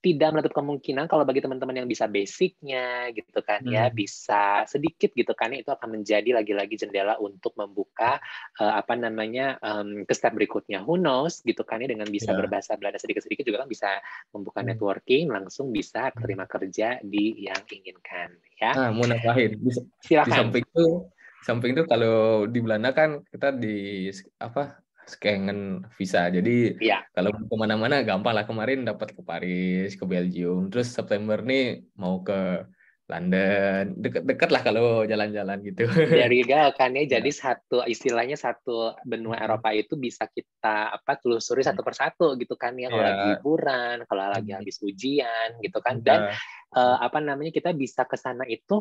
tidak menutup kemungkinan kalau bagi teman-teman yang bisa basicnya gitu kan ya, hmm. ya bisa sedikit gitu kan itu akan menjadi lagi-lagi jendela untuk membuka uh, apa namanya um, ke step berikutnya who knows gitu kan ya dengan bisa yeah. berbahasa Belanda sedikit-sedikit juga kan bisa membuka hmm. networking langsung bisa hmm. terima kerja di yang inginkan ya nah, mau nambahin silakan di samping itu samping itu kalau di Belanda kan kita di apa kangen visa. Jadi ya. kalau mau kemana-mana gampang lah. Kemarin dapat ke Paris, ke Belgium. Terus September nih mau ke London. Deket-deket lah kalau jalan-jalan gitu. Dari kan ya. Iya. Jadi satu istilahnya satu benua Eropa itu bisa kita apa telusuri satu mm. persatu gitu kan ya. Kalau ya. lagi liburan, kalau lagi habis ujian gitu kan. Dan ya. uh, apa namanya kita bisa ke sana itu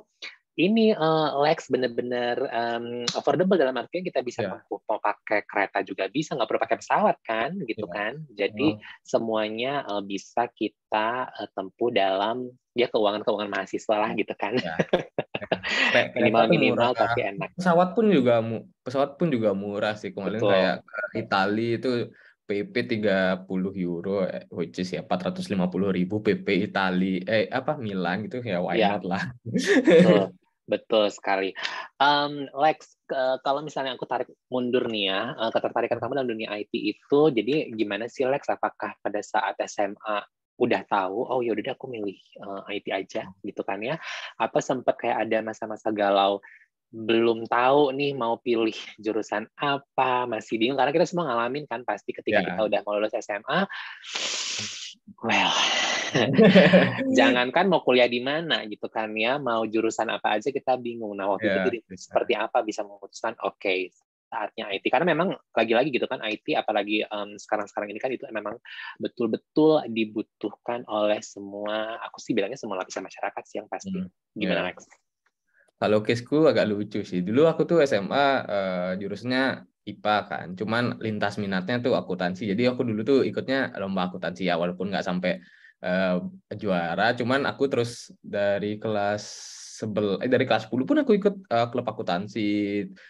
ini uh, Lex benar-benar um, affordable dalam artian kita bisa yeah. mau pakai kereta juga bisa nggak perlu pakai pesawat kan gitu yeah. kan jadi yeah. semuanya uh, bisa kita uh, tempuh dalam ya keuangan keuangan mahasiswa lah gitu kan yeah. Iya. yeah. minimal minimal murah. tapi enak pesawat pun juga pesawat pun juga murah sih kemarin Betul. kayak Italia itu PP 30 euro eh, which is ya 450 ribu PP Itali eh apa Milan gitu ya why yeah. lah betul, sekali um, Lex uh, kalau misalnya aku tarik mundur nih ya uh, ketertarikan kamu dalam dunia IT itu jadi gimana sih Lex apakah pada saat SMA udah tahu oh ya udah aku milih uh, eh, IT aja gitu kan ya apa sempat kayak ada masa-masa galau belum tahu nih mau pilih jurusan apa, masih bingung karena kita semua ngalamin kan pasti ketika ya. kita udah mau lulus SMA. Well, jangankan mau kuliah di mana gitu kan ya, mau jurusan apa aja kita bingung. Nah, waktu ya, itu jadi, seperti apa bisa memutuskan oke, okay, saatnya IT karena memang lagi-lagi gitu kan IT apalagi sekarang mmm, sekarang-sekarang ini kan itu memang betul-betul dibutuhkan oleh semua aku sih bilangnya semua lapisan masyarakat sih yang pasti. Hmm. Gimana yeah. Max? Kalau kesku agak lucu sih. Dulu aku tuh SMA uh, eh, jurusnya IPA kan. Cuman lintas minatnya tuh akuntansi. Jadi aku dulu tuh ikutnya lomba akuntansi ya walaupun nggak sampai uh, juara, cuman aku terus dari kelas sebel eh, dari kelas 10 pun aku ikut uh, klub akuntansi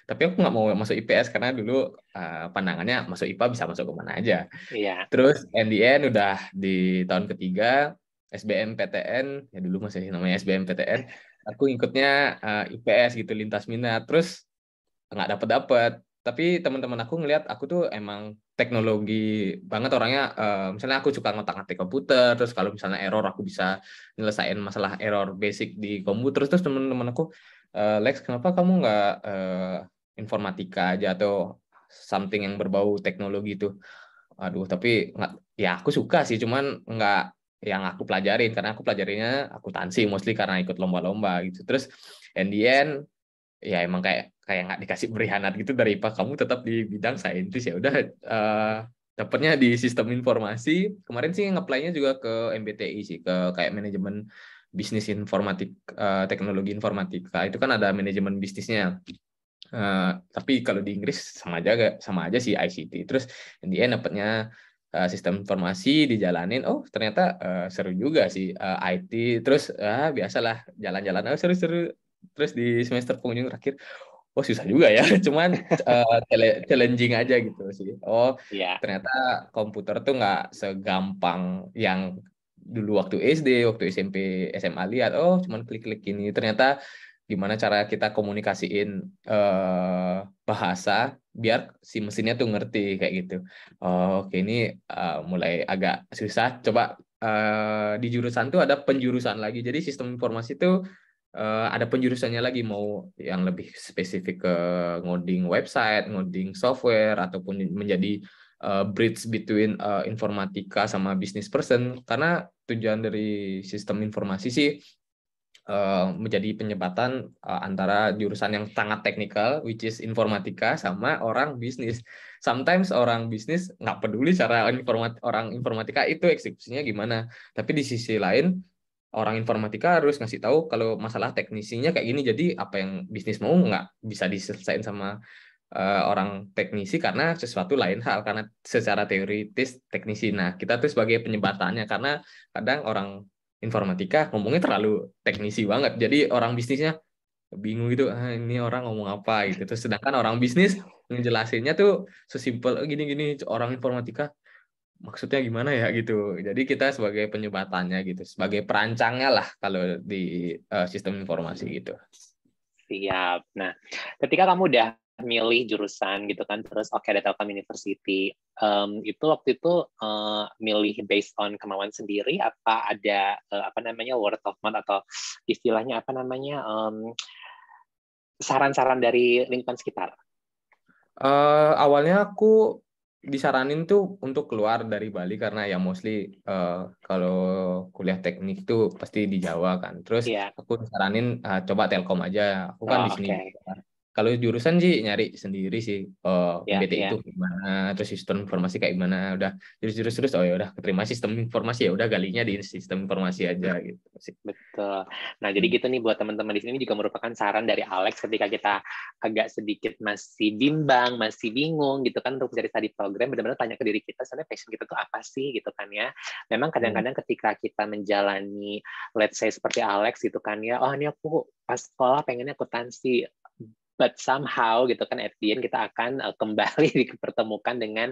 tapi aku nggak mau masuk IPS karena dulu uh, pandangannya masuk IPA bisa masuk ke mana aja iya. terus NDN udah di tahun ketiga SBMPTN. ya dulu masih namanya SBMPTN aku ikutnya uh, eh, IPS gitu lintas minat terus nggak dapet dapet tapi teman-teman aku ngelihat aku tuh emang teknologi banget orangnya uh, misalnya aku suka ngotak-ngatik komputer terus kalau misalnya error aku bisa nyelesain masalah error basic di komputer terus teman-teman aku uh, Lex kenapa kamu nggak uh, informatika aja atau something yang berbau teknologi tuh aduh tapi nggak ya aku suka sih cuman nggak yang aku pelajarin karena aku pelajarinya aku tansi mostly karena ikut lomba-lomba gitu terus and the end ya emang kayak kayak nggak dikasih berihanat gitu dari IPA kamu tetap di bidang saintis ya udah uh, dapatnya di sistem informasi kemarin sih ngeplaynya juga ke MBTI sih ke kayak manajemen bisnis informatik uh, teknologi informatika itu kan ada manajemen bisnisnya uh, tapi kalau di Inggris sama aja sama aja sih ICT terus in the end dapatnya Eh, sistem informasi dijalanin oh ternyata uh, seru juga sih uh, eh, IT terus uh, biasalah jalan-jalan oh, seru-seru terus di semester pengunjung terakhir oh susah juga ya cuman uh, challenging aja gitu sih oh yeah. ternyata komputer tuh nggak segampang yang dulu waktu SD waktu SMP SMA lihat oh cuman klik-klik ini ternyata gimana cara kita komunikasiin uh, bahasa biar si mesinnya tuh ngerti kayak gitu. Oh, oke okay, ini uh, mulai agak susah. Coba uh, di jurusan tuh ada penjurusan lagi. Jadi sistem informasi itu uh, eh, ada penjurusannya lagi mau yang lebih spesifik ke ngoding website, ngoding software ataupun menjadi uh, bridge between uh, informatika sama business person karena tujuan dari sistem informasi sih Eh, menjadi penyebatan uh, antara jurusan yang sangat teknikal, which is informatika, sama orang bisnis. Sometimes orang bisnis nggak peduli cara informat orang informatika itu eksekusinya gimana, tapi di sisi lain orang informatika harus ngasih tahu kalau masalah teknisinya kayak gini, jadi apa yang bisnis mau nggak bisa diselesaikan sama uh, orang teknisi karena sesuatu lain hal karena secara teoritis teknisi. Nah kita tuh sebagai penyebatannya karena kadang orang informatika ngomongnya terlalu teknisi banget jadi orang bisnisnya bingung gitu ah, ini orang ngomong apa gitu terus sedangkan orang bisnis ngejelasinnya tuh sesimpel gini-gini eh, orang informatika maksudnya gimana ya gitu jadi kita sebagai penyebatannya gitu sebagai perancangnya lah kalau di uh, sistem informasi gitu siap nah ketika kamu udah milih jurusan gitu kan terus oke okay, ada telkom university um, itu waktu itu uh, milih based on kemauan sendiri apa ada uh, apa namanya word of mouth atau istilahnya apa namanya saran saran-saran dari lingkungan sekitar uh, awalnya aku disaranin tuh untuk keluar dari Bali karena ya mostly uh, kalau kuliah teknik tuh pasti di Jawa kan. Terus yeah. aku disaranin uh, coba Telkom aja. Aku kan oh, di sini. Okay kalau jurusan sih nyari sendiri sih oh, ya, BT ya. itu gimana terus sistem informasi kayak gimana udah terus terus terus oh ya udah keterima sistem informasi ya udah galinya di sistem informasi aja gitu betul nah jadi gitu nih buat teman-teman di sini juga merupakan saran dari Alex ketika kita agak sedikit masih bimbang masih bingung gitu kan untuk mencari tadi program benar-benar tanya ke diri kita sebenarnya passion kita tuh apa sih gitu kan ya memang hmm. kadang-kadang ketika kita menjalani let's say seperti Alex gitu kan ya oh ini aku pas sekolah pengennya akuntansi but somehow gitu kan at the end kita akan uh, kembali dipertemukan dengan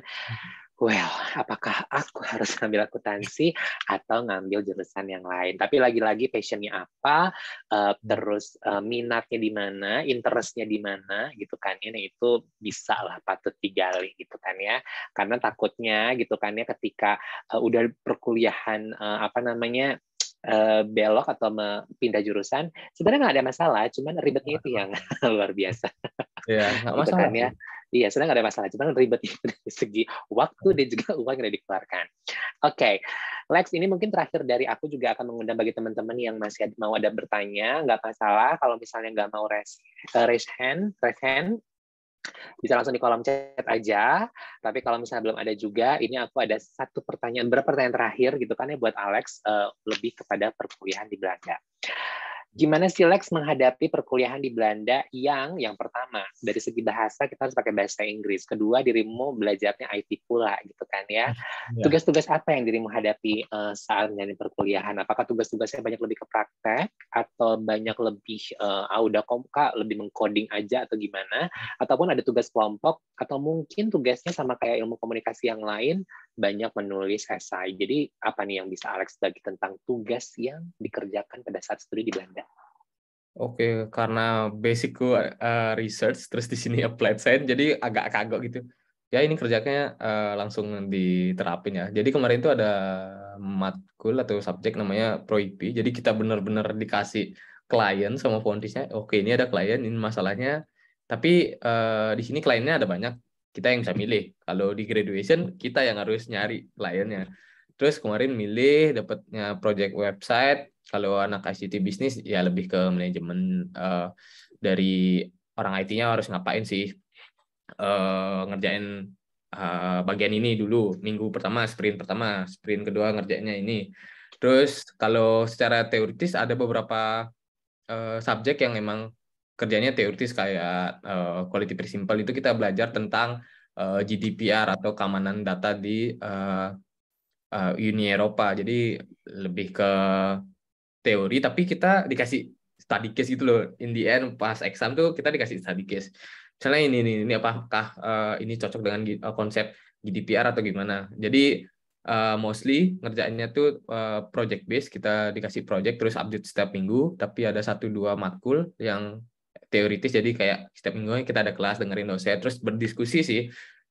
well apakah aku harus ngambil akuntansi atau ngambil jurusan yang lain tapi lagi-lagi passionnya apa uh, terus uh, minatnya di mana interestnya di mana gitu kan ya nah, itu bisa lah patut digali gitu kan ya karena takutnya gitu kan ya ketika uh, udah perkuliahan uh, apa namanya Eh, belok atau pindah jurusan sebenarnya nggak ada masalah cuman ribetnya itu yang luar biasa iya, gitu kan ya nggak masalah ya Iya, sebenarnya nggak ada masalah. Cuman ribetnya dari segi waktu dan juga uang yang dikeluarkan. Oke, okay. Lex, ini mungkin terakhir dari aku juga akan mengundang bagi teman-teman yang masih mau ada bertanya, nggak masalah. Kalau misalnya nggak mau raise, uh, raise hand, raise hand, bisa langsung di kolom chat aja. Tapi kalau misalnya belum ada juga, ini aku ada satu pertanyaan, berapa pertanyaan terakhir gitu kan ya buat Alex uh, lebih kepada perkuliahan di Belanda. Gimana sih Lex menghadapi perkuliahan di Belanda yang yang pertama dari segi bahasa kita harus pakai bahasa Inggris, kedua dirimu belajarnya IT pula gitu kan ya. ya. Tugas-tugas ya. apa yang dirimu hadapi uh, saat menjalani perkuliahan? Apakah tugas-tugasnya banyak lebih ke praktek atau banyak lebih uh, ah udah kak lebih mengcoding aja atau gimana? Ataupun ada tugas kelompok atau mungkin tugasnya sama kayak ilmu komunikasi yang lain banyak menulis esai. Jadi apa nih yang bisa Alex bagi tentang tugas yang dikerjakan pada saat studi di Belanda? Oke, karena basicku uh, research, terus di sini applied science, jadi agak kagok gitu. Ya ini kerjanya uh, langsung diterapin ya. Jadi kemarin itu ada matkul atau subjek namanya proipi. Jadi kita benar-benar dikasih klien sama fontisnya. Oke, ini ada klien, ini masalahnya. Tapi uh, di sini kliennya ada banyak kita yang bisa milih. Kalau di graduation kita yang harus nyari kliennya. Terus kemarin milih dapatnya project website. Kalau anak ICT bisnis ya lebih ke manajemen uh, dari orang IT-nya harus ngapain sih? Uh, ngerjain uh, bagian ini dulu minggu pertama sprint pertama, sprint kedua ngerjainnya ini. Terus kalau secara teoritis ada beberapa uh, subjek yang memang kerjanya teoritis kayak uh, quality principle itu kita belajar tentang uh, eh, GDPR atau keamanan data di uh, uh, Uni Eropa. Jadi lebih ke teori tapi kita dikasih study case gitu loh. In the end pas exam tuh kita dikasih study case. Misalnya ini ini, ini apakah uh, ini cocok dengan uh, konsep GDPR atau gimana. Jadi uh, mostly ngerjainnya tuh uh, project based kita dikasih project terus update setiap minggu tapi ada satu dua matkul yang teoritis jadi kayak setiap minggu kan kita ada kelas dengerin dosen terus berdiskusi sih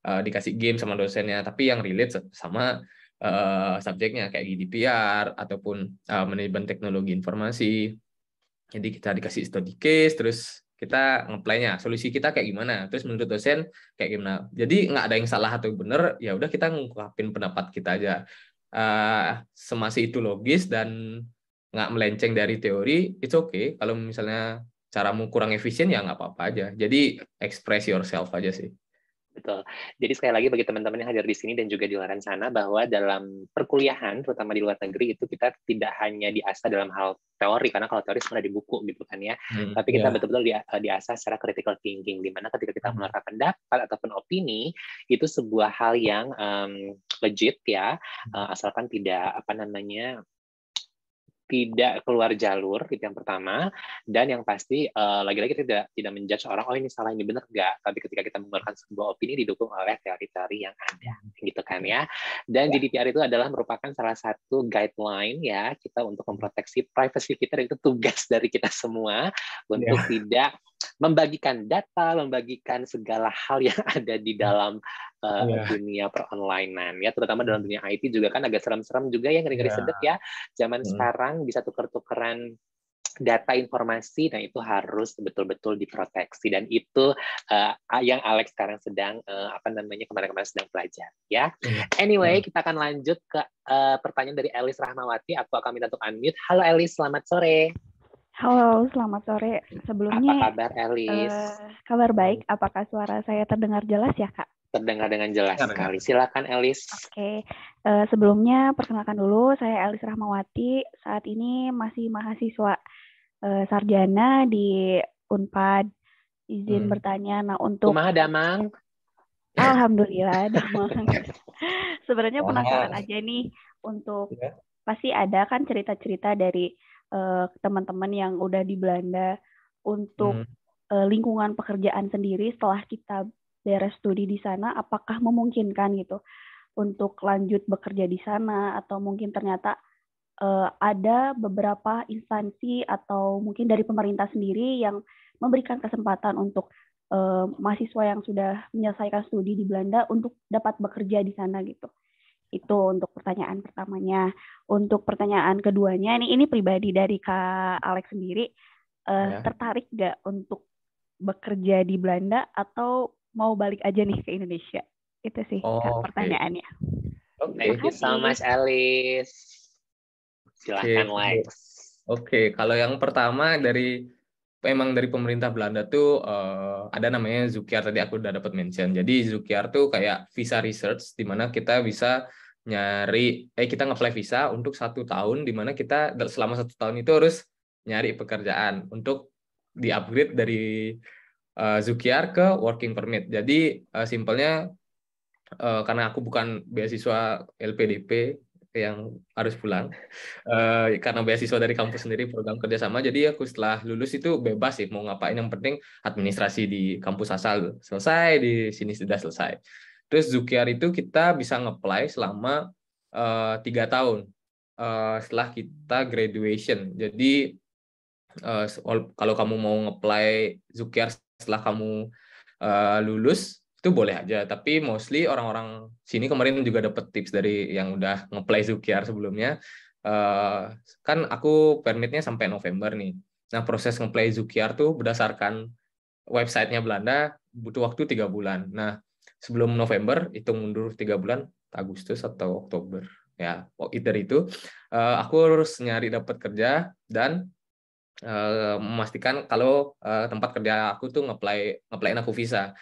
uh, dikasih game sama dosennya tapi yang relate sama uh, subjeknya kayak GDPR ataupun uh, manajemen teknologi informasi jadi kita dikasih study case terus kita ngeplaynya solusi kita kayak gimana terus menurut dosen kayak gimana jadi nggak ada yang salah atau benar ya udah kita ngungkapin pendapat kita aja uh, semasih itu logis dan nggak melenceng dari teori it's okay kalau misalnya caramu kurang efisien ya nggak apa-apa aja. Jadi express yourself aja sih. Betul. Jadi sekali lagi bagi teman-teman yang hadir di sini dan juga di luar sana bahwa dalam perkuliahan terutama di luar negeri itu kita tidak hanya diasah dalam hal teori karena kalau teori sebenarnya di buku gitu kan ya. Hmm, Tapi kita ya. betul-betul eh, diasah secara critical thinking di mana ketika kita hmm. mengeluarkan pendapat ataupun opini itu sebuah hal yang um, legit ya hmm. eh, asalkan tidak apa namanya tidak keluar jalur itu yang pertama dan yang pasti eh, lagi-lagi uh, tidak tidak menjudge orang oh ini salah ini benar enggak tapi ketika kita mengeluarkan sebuah opini didukung oleh teori-teori yang ada gitu kan ya dan ya. GDPR itu adalah merupakan salah satu guideline ya kita untuk hmm. memproteksi privacy kita itu tugas dari kita semua untuk ya. tidak membagikan data, membagikan segala hal yang ada di dalam uh, eh, yeah. dunia peronlinean ya, terutama dalam dunia IT juga kan agak serem-serem juga ya ngeri-ngeri yeah. Iya. ya. Zaman hmm. sekarang bisa tuker-tukeran data informasi dan nah, itu harus betul-betul diproteksi dan itu uh, yang Alex sekarang sedang uh, apa namanya kemarin-kemarin sedang belajar ya iya. anyway kita akan lanjut ke uh, pertanyaan dari Elis Rahmawati aku akan minta untuk unmute halo Elis selamat sore Halo, selamat sore. Sebelumnya, apa kabar Elis? Uh, eh, kabar baik. Apakah suara saya terdengar jelas ya, Kak? Terdengar dengan jelas sekali. Silakan Elis. Oke, okay. uh, eh, sebelumnya perkenalkan dulu saya Elis Rahmawati. Saat ini masih mahasiswa uh, sarjana di Unpad. Izin hmm. bertanya, nah untuk Kumaha Damang? Alhamdulillah Damang. Sebenarnya penasaran aja nih untuk ya. pasti ada kan cerita-cerita dari Eh, teman-teman yang udah di Belanda untuk hmm. uh, lingkungan pekerjaan sendiri setelah kita beres studi di sana apakah memungkinkan gitu untuk lanjut bekerja di sana atau mungkin ternyata uh, ada beberapa instansi atau mungkin dari pemerintah sendiri yang memberikan kesempatan untuk uh, mahasiswa yang sudah menyelesaikan studi di Belanda untuk dapat bekerja di sana gitu. Itu untuk pertanyaan pertamanya. Untuk pertanyaan keduanya, ini ini pribadi dari Kak Alex sendiri, uh, eh, yeah. tertarik nggak untuk bekerja di Belanda atau mau balik aja nih ke Indonesia? Itu sih oh, Kak, pertanyaannya. Oke, okay. thank so much Alice. Silahkan okay. Lex. Oke, okay. kalau yang pertama dari emang dari pemerintah Belanda tuh uh, ada namanya Zukiar tadi aku udah dapat mention. Jadi Zukiar tuh kayak visa research di mana kita bisa nyari eh kita ngeplay visa untuk satu tahun di mana kita selama satu tahun itu harus nyari pekerjaan untuk di upgrade dari uh, eh, Zukiar ke working permit. Jadi uh, simpelnya uh, karena aku bukan beasiswa LPDP yang harus pulang uh, karena beasiswa dari kampus sendiri program kerjasama jadi aku setelah lulus itu bebas sih mau ngapain yang penting administrasi di kampus asal selesai di sini sudah selesai terus Zukiar itu kita bisa ngeplay selama eh, tiga uh, tahun uh, setelah kita graduation jadi uh, kalau kamu mau ngeplay Zukiar setelah kamu uh, lulus itu boleh aja tapi mostly orang-orang sini kemarin juga dapat tips dari yang udah ngeplay Zukiar sebelumnya. Uh, kan aku permitnya sampai November nih. Nah proses ngeplay Zukiar tuh berdasarkan websitenya Belanda butuh waktu tiga bulan. Nah sebelum November hitung mundur tiga bulan Agustus atau Oktober ya Oh either itu uh, aku harus nyari dapat kerja dan uh, memastikan kalau uh, tempat kerja aku tuh ngeplay ngeplayin aku visa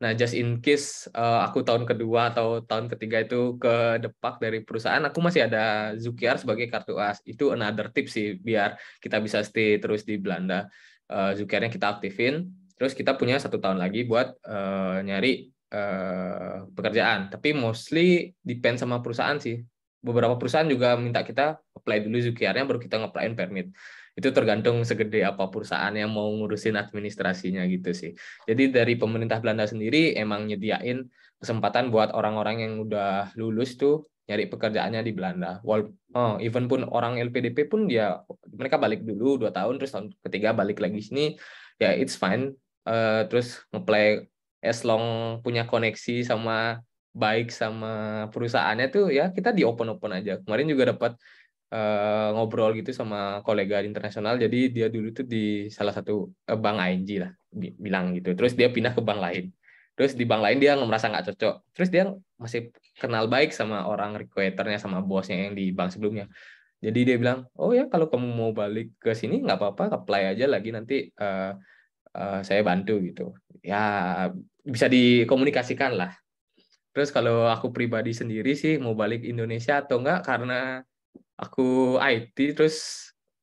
Nah, just in case uh, aku tahun kedua atau tahun ketiga itu ke depak dari perusahaan, aku masih ada Zukiar sebagai kartu as. Itu another tip sih, biar kita bisa stay terus di Belanda. Uh, eh, Zukiarnya kita aktifin, terus kita punya satu tahun lagi buat uh, nyari uh, pekerjaan. Tapi mostly depend sama perusahaan sih. Beberapa perusahaan juga minta kita apply dulu Zukiarnya, baru kita ngeplayin permit itu tergantung segede apa perusahaan yang mau ngurusin administrasinya gitu sih jadi dari pemerintah Belanda sendiri emang nyediain kesempatan buat orang-orang yang udah lulus tuh nyari pekerjaannya di Belanda. Wal oh, even pun orang LPDP pun dia ya, mereka balik dulu dua tahun terus tahun ketiga balik lagi sini ya it's fine. Uh, terus ngeplay as long punya koneksi sama baik sama perusahaannya tuh ya kita di open open aja. Kemarin juga dapat uh, ngobrol gitu sama kolega internasional. Jadi dia dulu tuh di salah satu eh, bank ING lah bilang gitu. Terus dia pindah ke bank lain. Terus di bank lain dia merasa nggak cocok. Terus dia masih kenal baik sama orang requesternya sama bosnya yang di bank sebelumnya. Jadi dia bilang, oh ya kalau kamu mau balik ke sini nggak apa-apa, apply aja lagi nanti uh, uh, saya bantu gitu. Ya bisa dikomunikasikan lah. Terus kalau aku pribadi sendiri sih mau balik Indonesia atau enggak karena aku IT terus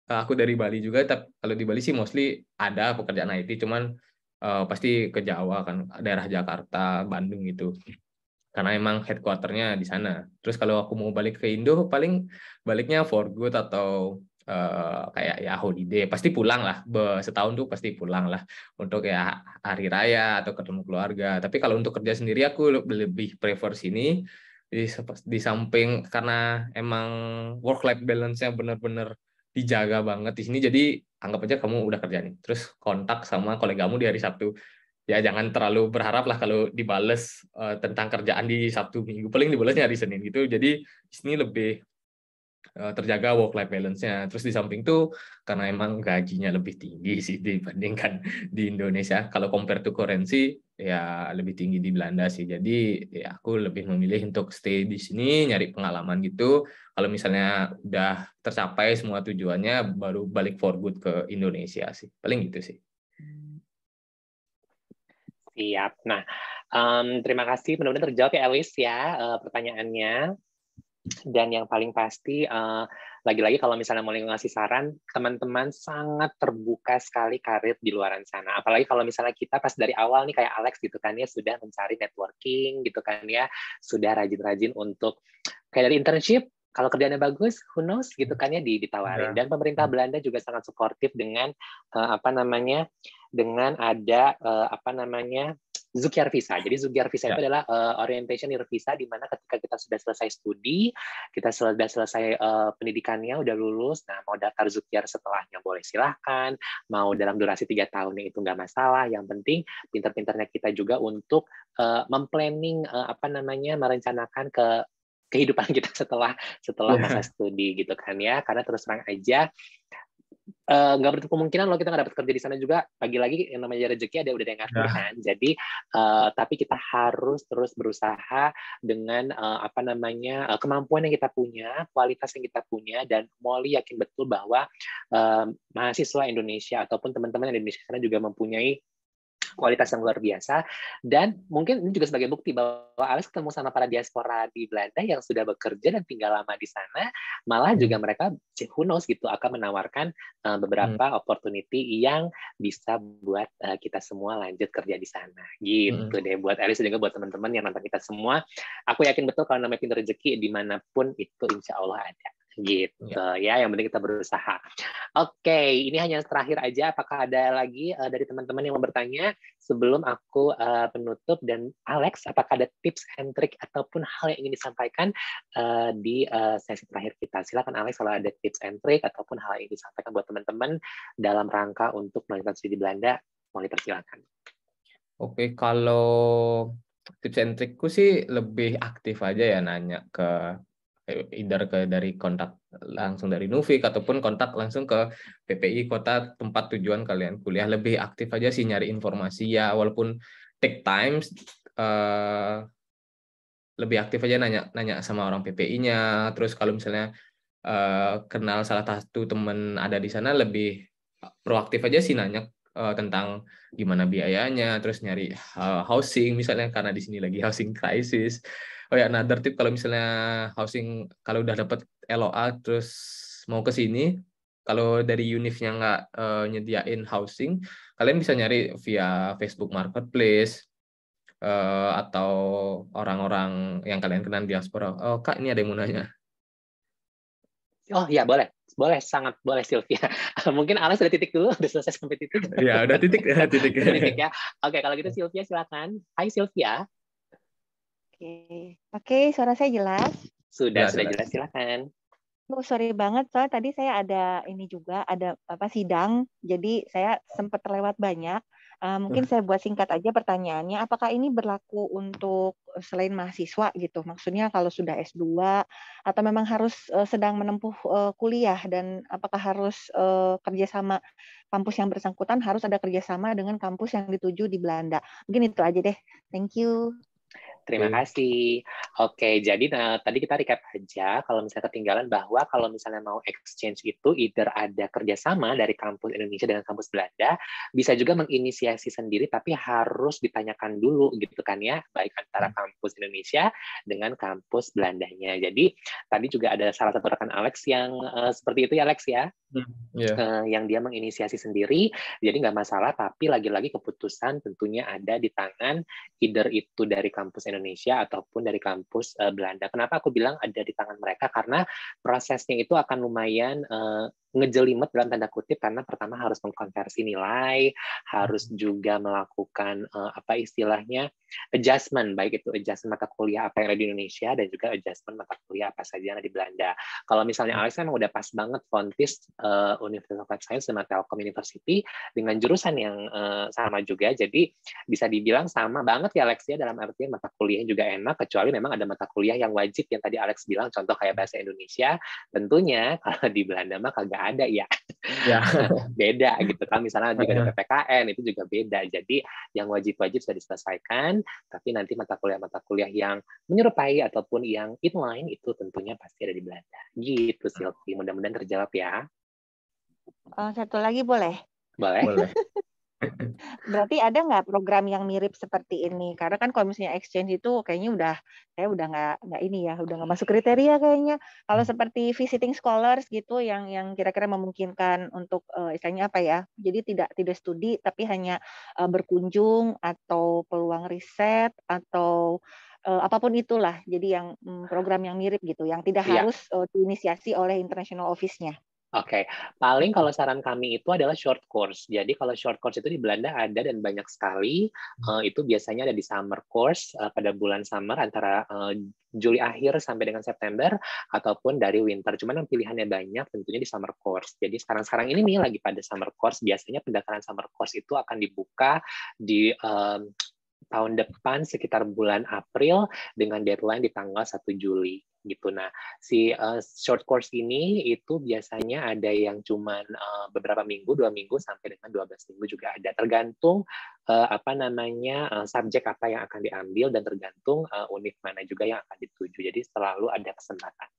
eh, aku dari Bali juga tapi kalau di Bali sih mostly ada pekerjaan IT cuman uh, pasti ke Jawa kan daerah Jakarta Bandung gitu karena emang headquarternya di sana terus kalau aku mau balik ke Indo paling baliknya for good atau uh, kayak ya holiday pasti pulang lah Be, setahun tuh pasti pulang lah untuk ya hari raya atau ketemu keluarga tapi kalau untuk kerja sendiri aku lebih prefer sini di, di samping karena emang work life balance-nya benar-benar dijaga banget di sini jadi anggap aja kamu udah kerja nih terus kontak sama kolegamu di hari Sabtu ya jangan terlalu berharap lah kalau dibales uh, tentang kerjaan di Sabtu Minggu paling dibalesnya hari Senin gitu jadi di sini lebih Eh, terjaga work life balance-nya. Terus di samping itu karena emang gajinya lebih tinggi sih dibandingkan di Indonesia. Kalau compare to currency ya lebih tinggi di Belanda sih. Jadi ya aku lebih memilih untuk stay di sini nyari pengalaman gitu. Kalau misalnya udah tercapai semua tujuannya baru balik for good ke Indonesia sih. Paling gitu sih. Siap. Nah, um, terima kasih. Mudah-mudahan terjawab ya Elis ya uh, pertanyaannya dan yang paling pasti uh, lagi-lagi kalau misalnya mau ngasih saran teman-teman sangat terbuka sekali karir di luaran sana apalagi kalau misalnya kita pas dari awal nih kayak Alex gitu kan ya sudah mencari networking gitu kan ya sudah rajin-rajin untuk kayak dari internship kalau kerjanya bagus, who knows gitu kan ya ditawarin. Yeah. Dan pemerintah hmm. Belanda juga sangat suportif dengan uh, apa namanya, dengan ada uh, apa namanya Zukiar visa. Jadi Zukiar visa ya. itu adalah uh, orientation year visa di mana ketika kita sudah selesai studi, kita sudah selesai uh, pendidikannya, udah lulus, nah mau daftar Zukiar setelahnya boleh silahkan, mau dalam durasi tiga tahunnya itu nggak masalah. Yang penting pinter-pinternya kita juga untuk uh, memplanning uh, apa namanya merencanakan ke kehidupan kita setelah setelah ya. masa studi gitu kan ya karena terus terang aja Eh, nggak uh, berarti kemungkinan loh kita nggak dapat kerja di sana juga pagi lagi yang namanya rezeki ada udah nah. dengar yang jadi uh, tapi kita harus terus berusaha dengan uh, apa namanya uh, kemampuan yang kita punya kualitas yang kita punya dan Molly yakin betul bahwa uh, mahasiswa Indonesia ataupun teman-teman Indonesia sana juga mempunyai kualitas yang luar biasa dan mungkin ini juga sebagai bukti bahwa Alex ketemu sama para diaspora di Belanda yang sudah bekerja dan tinggal lama di sana malah hmm. juga mereka who knows gitu akan menawarkan uh, beberapa hmm. opportunity yang bisa buat uh, kita semua lanjut kerja di sana gitu hmm. deh buat Alex dan juga buat teman-teman yang nonton kita semua aku yakin betul kalau namanya pintu rezeki dimanapun itu insya Allah ada gitu ya. ya yang penting kita berusaha oke okay, ini hanya terakhir aja apakah ada lagi uh, dari teman-teman yang mau bertanya sebelum aku uh, penutup dan Alex apakah ada tips and trick ataupun hal yang ingin disampaikan uh, di uh, sesi terakhir kita silakan Alex kalau ada tips and trick ataupun hal yang ingin disampaikan buat teman-teman dalam rangka untuk melanjutkan studi Belanda mau dipersilakan. oke okay, kalau tips and trickku sih lebih aktif aja ya nanya ke Eh, either ke dari kontak langsung dari Nufik ataupun kontak langsung ke PPI kota tempat tujuan kalian kuliah lebih aktif aja sih nyari informasi ya walaupun take times uh, eh, lebih aktif aja nanya nanya sama orang PPI-nya terus kalau misalnya uh, kenal salah satu temen ada di sana lebih proaktif aja sih nanya uh, tentang gimana biayanya terus nyari uh, housing misalnya karena di sini lagi housing crisis Oh ya, nah tip kalau misalnya housing kalau udah dapat LOA terus mau ke sini, kalau dari unitnya nggak uh, nyediain housing, kalian bisa nyari via Facebook Marketplace uh, atau orang-orang yang kalian kenal diaspora. Oh kak, ini ada yang mau nanya. Oh ya boleh, boleh sangat boleh Sylvia. Mungkin Alex sudah titik dulu, sudah selesai sampai titik. Iya udah titik, titik. titik ya. Oke kalau gitu Sylvia silakan. Hai Sylvia. Oke, oke, suara saya jelas. Sudah, ya, sudah jelas. Silakan. Oh, sorry banget soalnya tadi saya ada ini juga ada apa sidang, jadi saya sempat terlewat banyak. Uh, mungkin saya buat singkat aja pertanyaannya, apakah ini berlaku untuk eh, selain mahasiswa gitu? Maksudnya kalau sudah S2 atau memang harus uh, sedang menempuh uh, kuliah dan apakah harus uh, kerjasama kampus yang bersangkutan harus ada kerjasama dengan kampus yang dituju di Belanda? Mungkin itu aja deh. Thank you. Terima kasih. Oke, jadi nah, tadi kita recap aja kalau misalnya ketinggalan bahwa kalau misalnya mau exchange itu either ada kerjasama dari kampus Indonesia dengan kampus Belanda, bisa juga menginisiasi sendiri tapi harus ditanyakan dulu gitu kan ya, baik antara hmm. kampus Indonesia dengan kampus Belandanya. Jadi tadi juga ada salah satu rekan Alex yang uh, seperti itu ya Alex ya, hmm, yeah. Iya. uh, yang dia menginisiasi sendiri. Jadi nggak masalah, tapi lagi-lagi keputusan tentunya ada di tangan either itu dari kampus Indonesia Indonesia ataupun dari kampus uh, Belanda. Kenapa aku bilang ada di tangan mereka? Karena prosesnya itu akan lumayan uh, ngejelimet dalam tanda kutip karena pertama harus mengkonversi nilai, harus hmm. juga melakukan uh, apa istilahnya adjustment baik itu adjustment mata kuliah apa yang ada di Indonesia dan juga adjustment mata kuliah apa saja yang ada di Belanda. Kalau misalnya hmm. Alex kan udah pas banget Fontis uh, Universitas of Science sama Telkom University dengan jurusan yang uh, sama juga, jadi bisa dibilang sama banget ya Alex ya dalam artian mata kuliah kuliah juga enak kecuali memang ada mata kuliah yang wajib yang tadi Alex bilang contoh kayak bahasa Indonesia tentunya kalau di Belanda mah kagak ada ya, ya. beda gitu kan misalnya juga ada PPKN itu juga beda jadi yang wajib-wajib sudah diselesaikan tapi nanti mata kuliah-mata kuliah yang menyerupai ataupun yang inline itu tentunya pasti ada di Belanda gitu Silvi mudah-mudahan terjawab ya oh, satu lagi boleh, boleh. Berarti ada nggak program yang mirip seperti ini? Karena kan kalau misalnya exchange itu kayaknya udah kayak udah nggak nggak ini ya, udah nggak masuk kriteria kayaknya. Kalau hmm. seperti visiting scholars gitu yang yang kira-kira memungkinkan untuk uh, istilahnya apa ya? Jadi tidak tidak studi tapi hanya uh, berkunjung atau peluang riset atau uh, apapun itulah. Jadi yang um, program yang mirip gitu, yang tidak ya. harus uh, diinisiasi oleh international office-nya. Oke, paling kalau saran kami itu adalah short course. Jadi kalau short course itu di Belanda ada dan banyak sekali. Uh, itu biasanya ada di summer course uh, pada bulan summer antara uh, Juli akhir sampai dengan September ataupun dari winter. Cuman yang pilihannya banyak tentunya di summer course. Jadi sekarang-sekarang ini nih lagi pada summer course. Biasanya pendaftaran summer course itu akan dibuka di um, tahun depan sekitar bulan April dengan deadline di tanggal 1 Juli gitu. Nah, si uh, short course ini itu biasanya ada yang cuma uh, eh, beberapa minggu, dua minggu sampai dengan 12 minggu juga ada. Tergantung uh, apa namanya uh, subjek apa yang akan diambil dan tergantung uh, univ mana juga yang akan dituju. Jadi selalu ada kesempatan.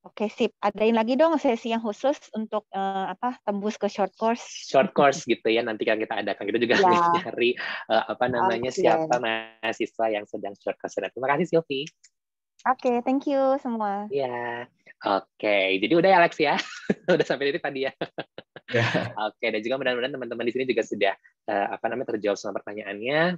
Oke, sip. Adain lagi dong sesi yang khusus untuk uh, apa? Tembus ke short course. Short course gitu ya nanti kan kita adakan. Kita juga ya. nyari uh, apa namanya okay. siapa mahasiswa yang sedang short course. Terima kasih Silvi. Oke, okay, thank you semua. Ya. Oke, okay. jadi udah ya Alex ya. udah sampai di tadi ya. yeah. Oke, okay. dan juga mudah-mudahan teman-teman di sini juga sudah uh, apa namanya terjawab semua pertanyaannya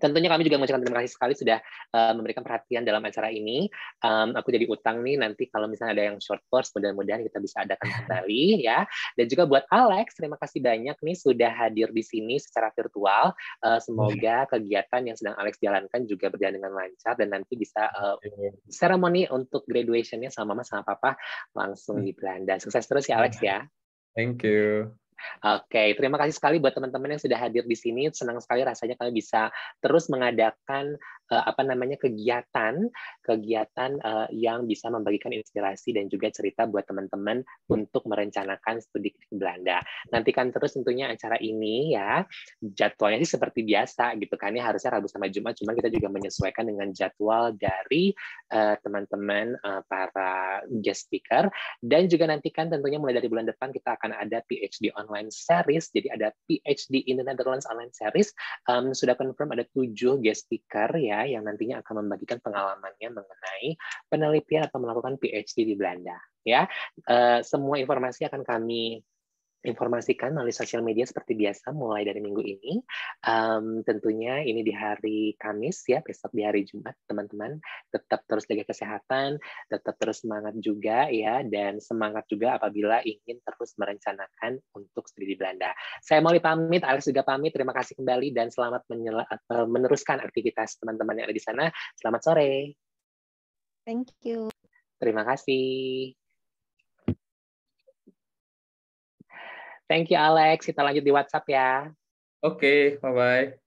tentunya kami juga mengucapkan terima kasih sekali sudah uh, memberikan perhatian dalam acara ini. Um, aku jadi utang nih nanti kalau misalnya ada yang short course, mudah-mudahan kita bisa adakan kembali ya. Dan juga buat Alex, terima kasih banyak nih sudah hadir di sini secara virtual. Uh, semoga kegiatan yang sedang Alex jalankan juga berjalan dengan lancar dan nanti bisa uh, untuk graduationnya sama mama sama papa langsung di Belanda. Sukses terus ya Alex ya. Thank you. Oke, okay, terima kasih sekali buat teman-teman yang sudah hadir di sini. Senang sekali rasanya kami bisa terus mengadakan uh, apa namanya kegiatan, kegiatan uh, yang bisa memberikan inspirasi dan juga cerita buat teman-teman untuk merencanakan studi ke Belanda. Nantikan terus tentunya acara ini ya. Jadwalnya sih seperti biasa gitu kan ya harusnya Rabu sama Jumat, cuma kita juga menyesuaikan dengan jadwal dari eh, teman-teman uh, uh, para guest speaker dan juga nantikan tentunya mulai dari bulan depan kita akan ada PhD on Online Series, jadi ada PhD in the Netherlands Online Series, um, sudah confirm ada tujuh guest speaker ya, yang nantinya akan membagikan pengalamannya mengenai penelitian atau melakukan PhD di Belanda. Ya, uh, semua informasi akan kami informasikan melalui sosial media seperti biasa mulai dari minggu ini. Um, tentunya ini di hari Kamis ya, besok di hari Jumat teman-teman. Tetap terus jaga kesehatan, tetap terus semangat juga ya, dan semangat juga apabila ingin terus merencanakan untuk studi di Belanda. Saya mau pamit, Alex juga pamit. Terima kasih kembali dan selamat eh, meneruskan aktivitas teman-teman yang ada di sana. Selamat sore. Thank you. Terima kasih. Thank you Alex, kita lanjut di WhatsApp ya. Oke, okay, bye-bye.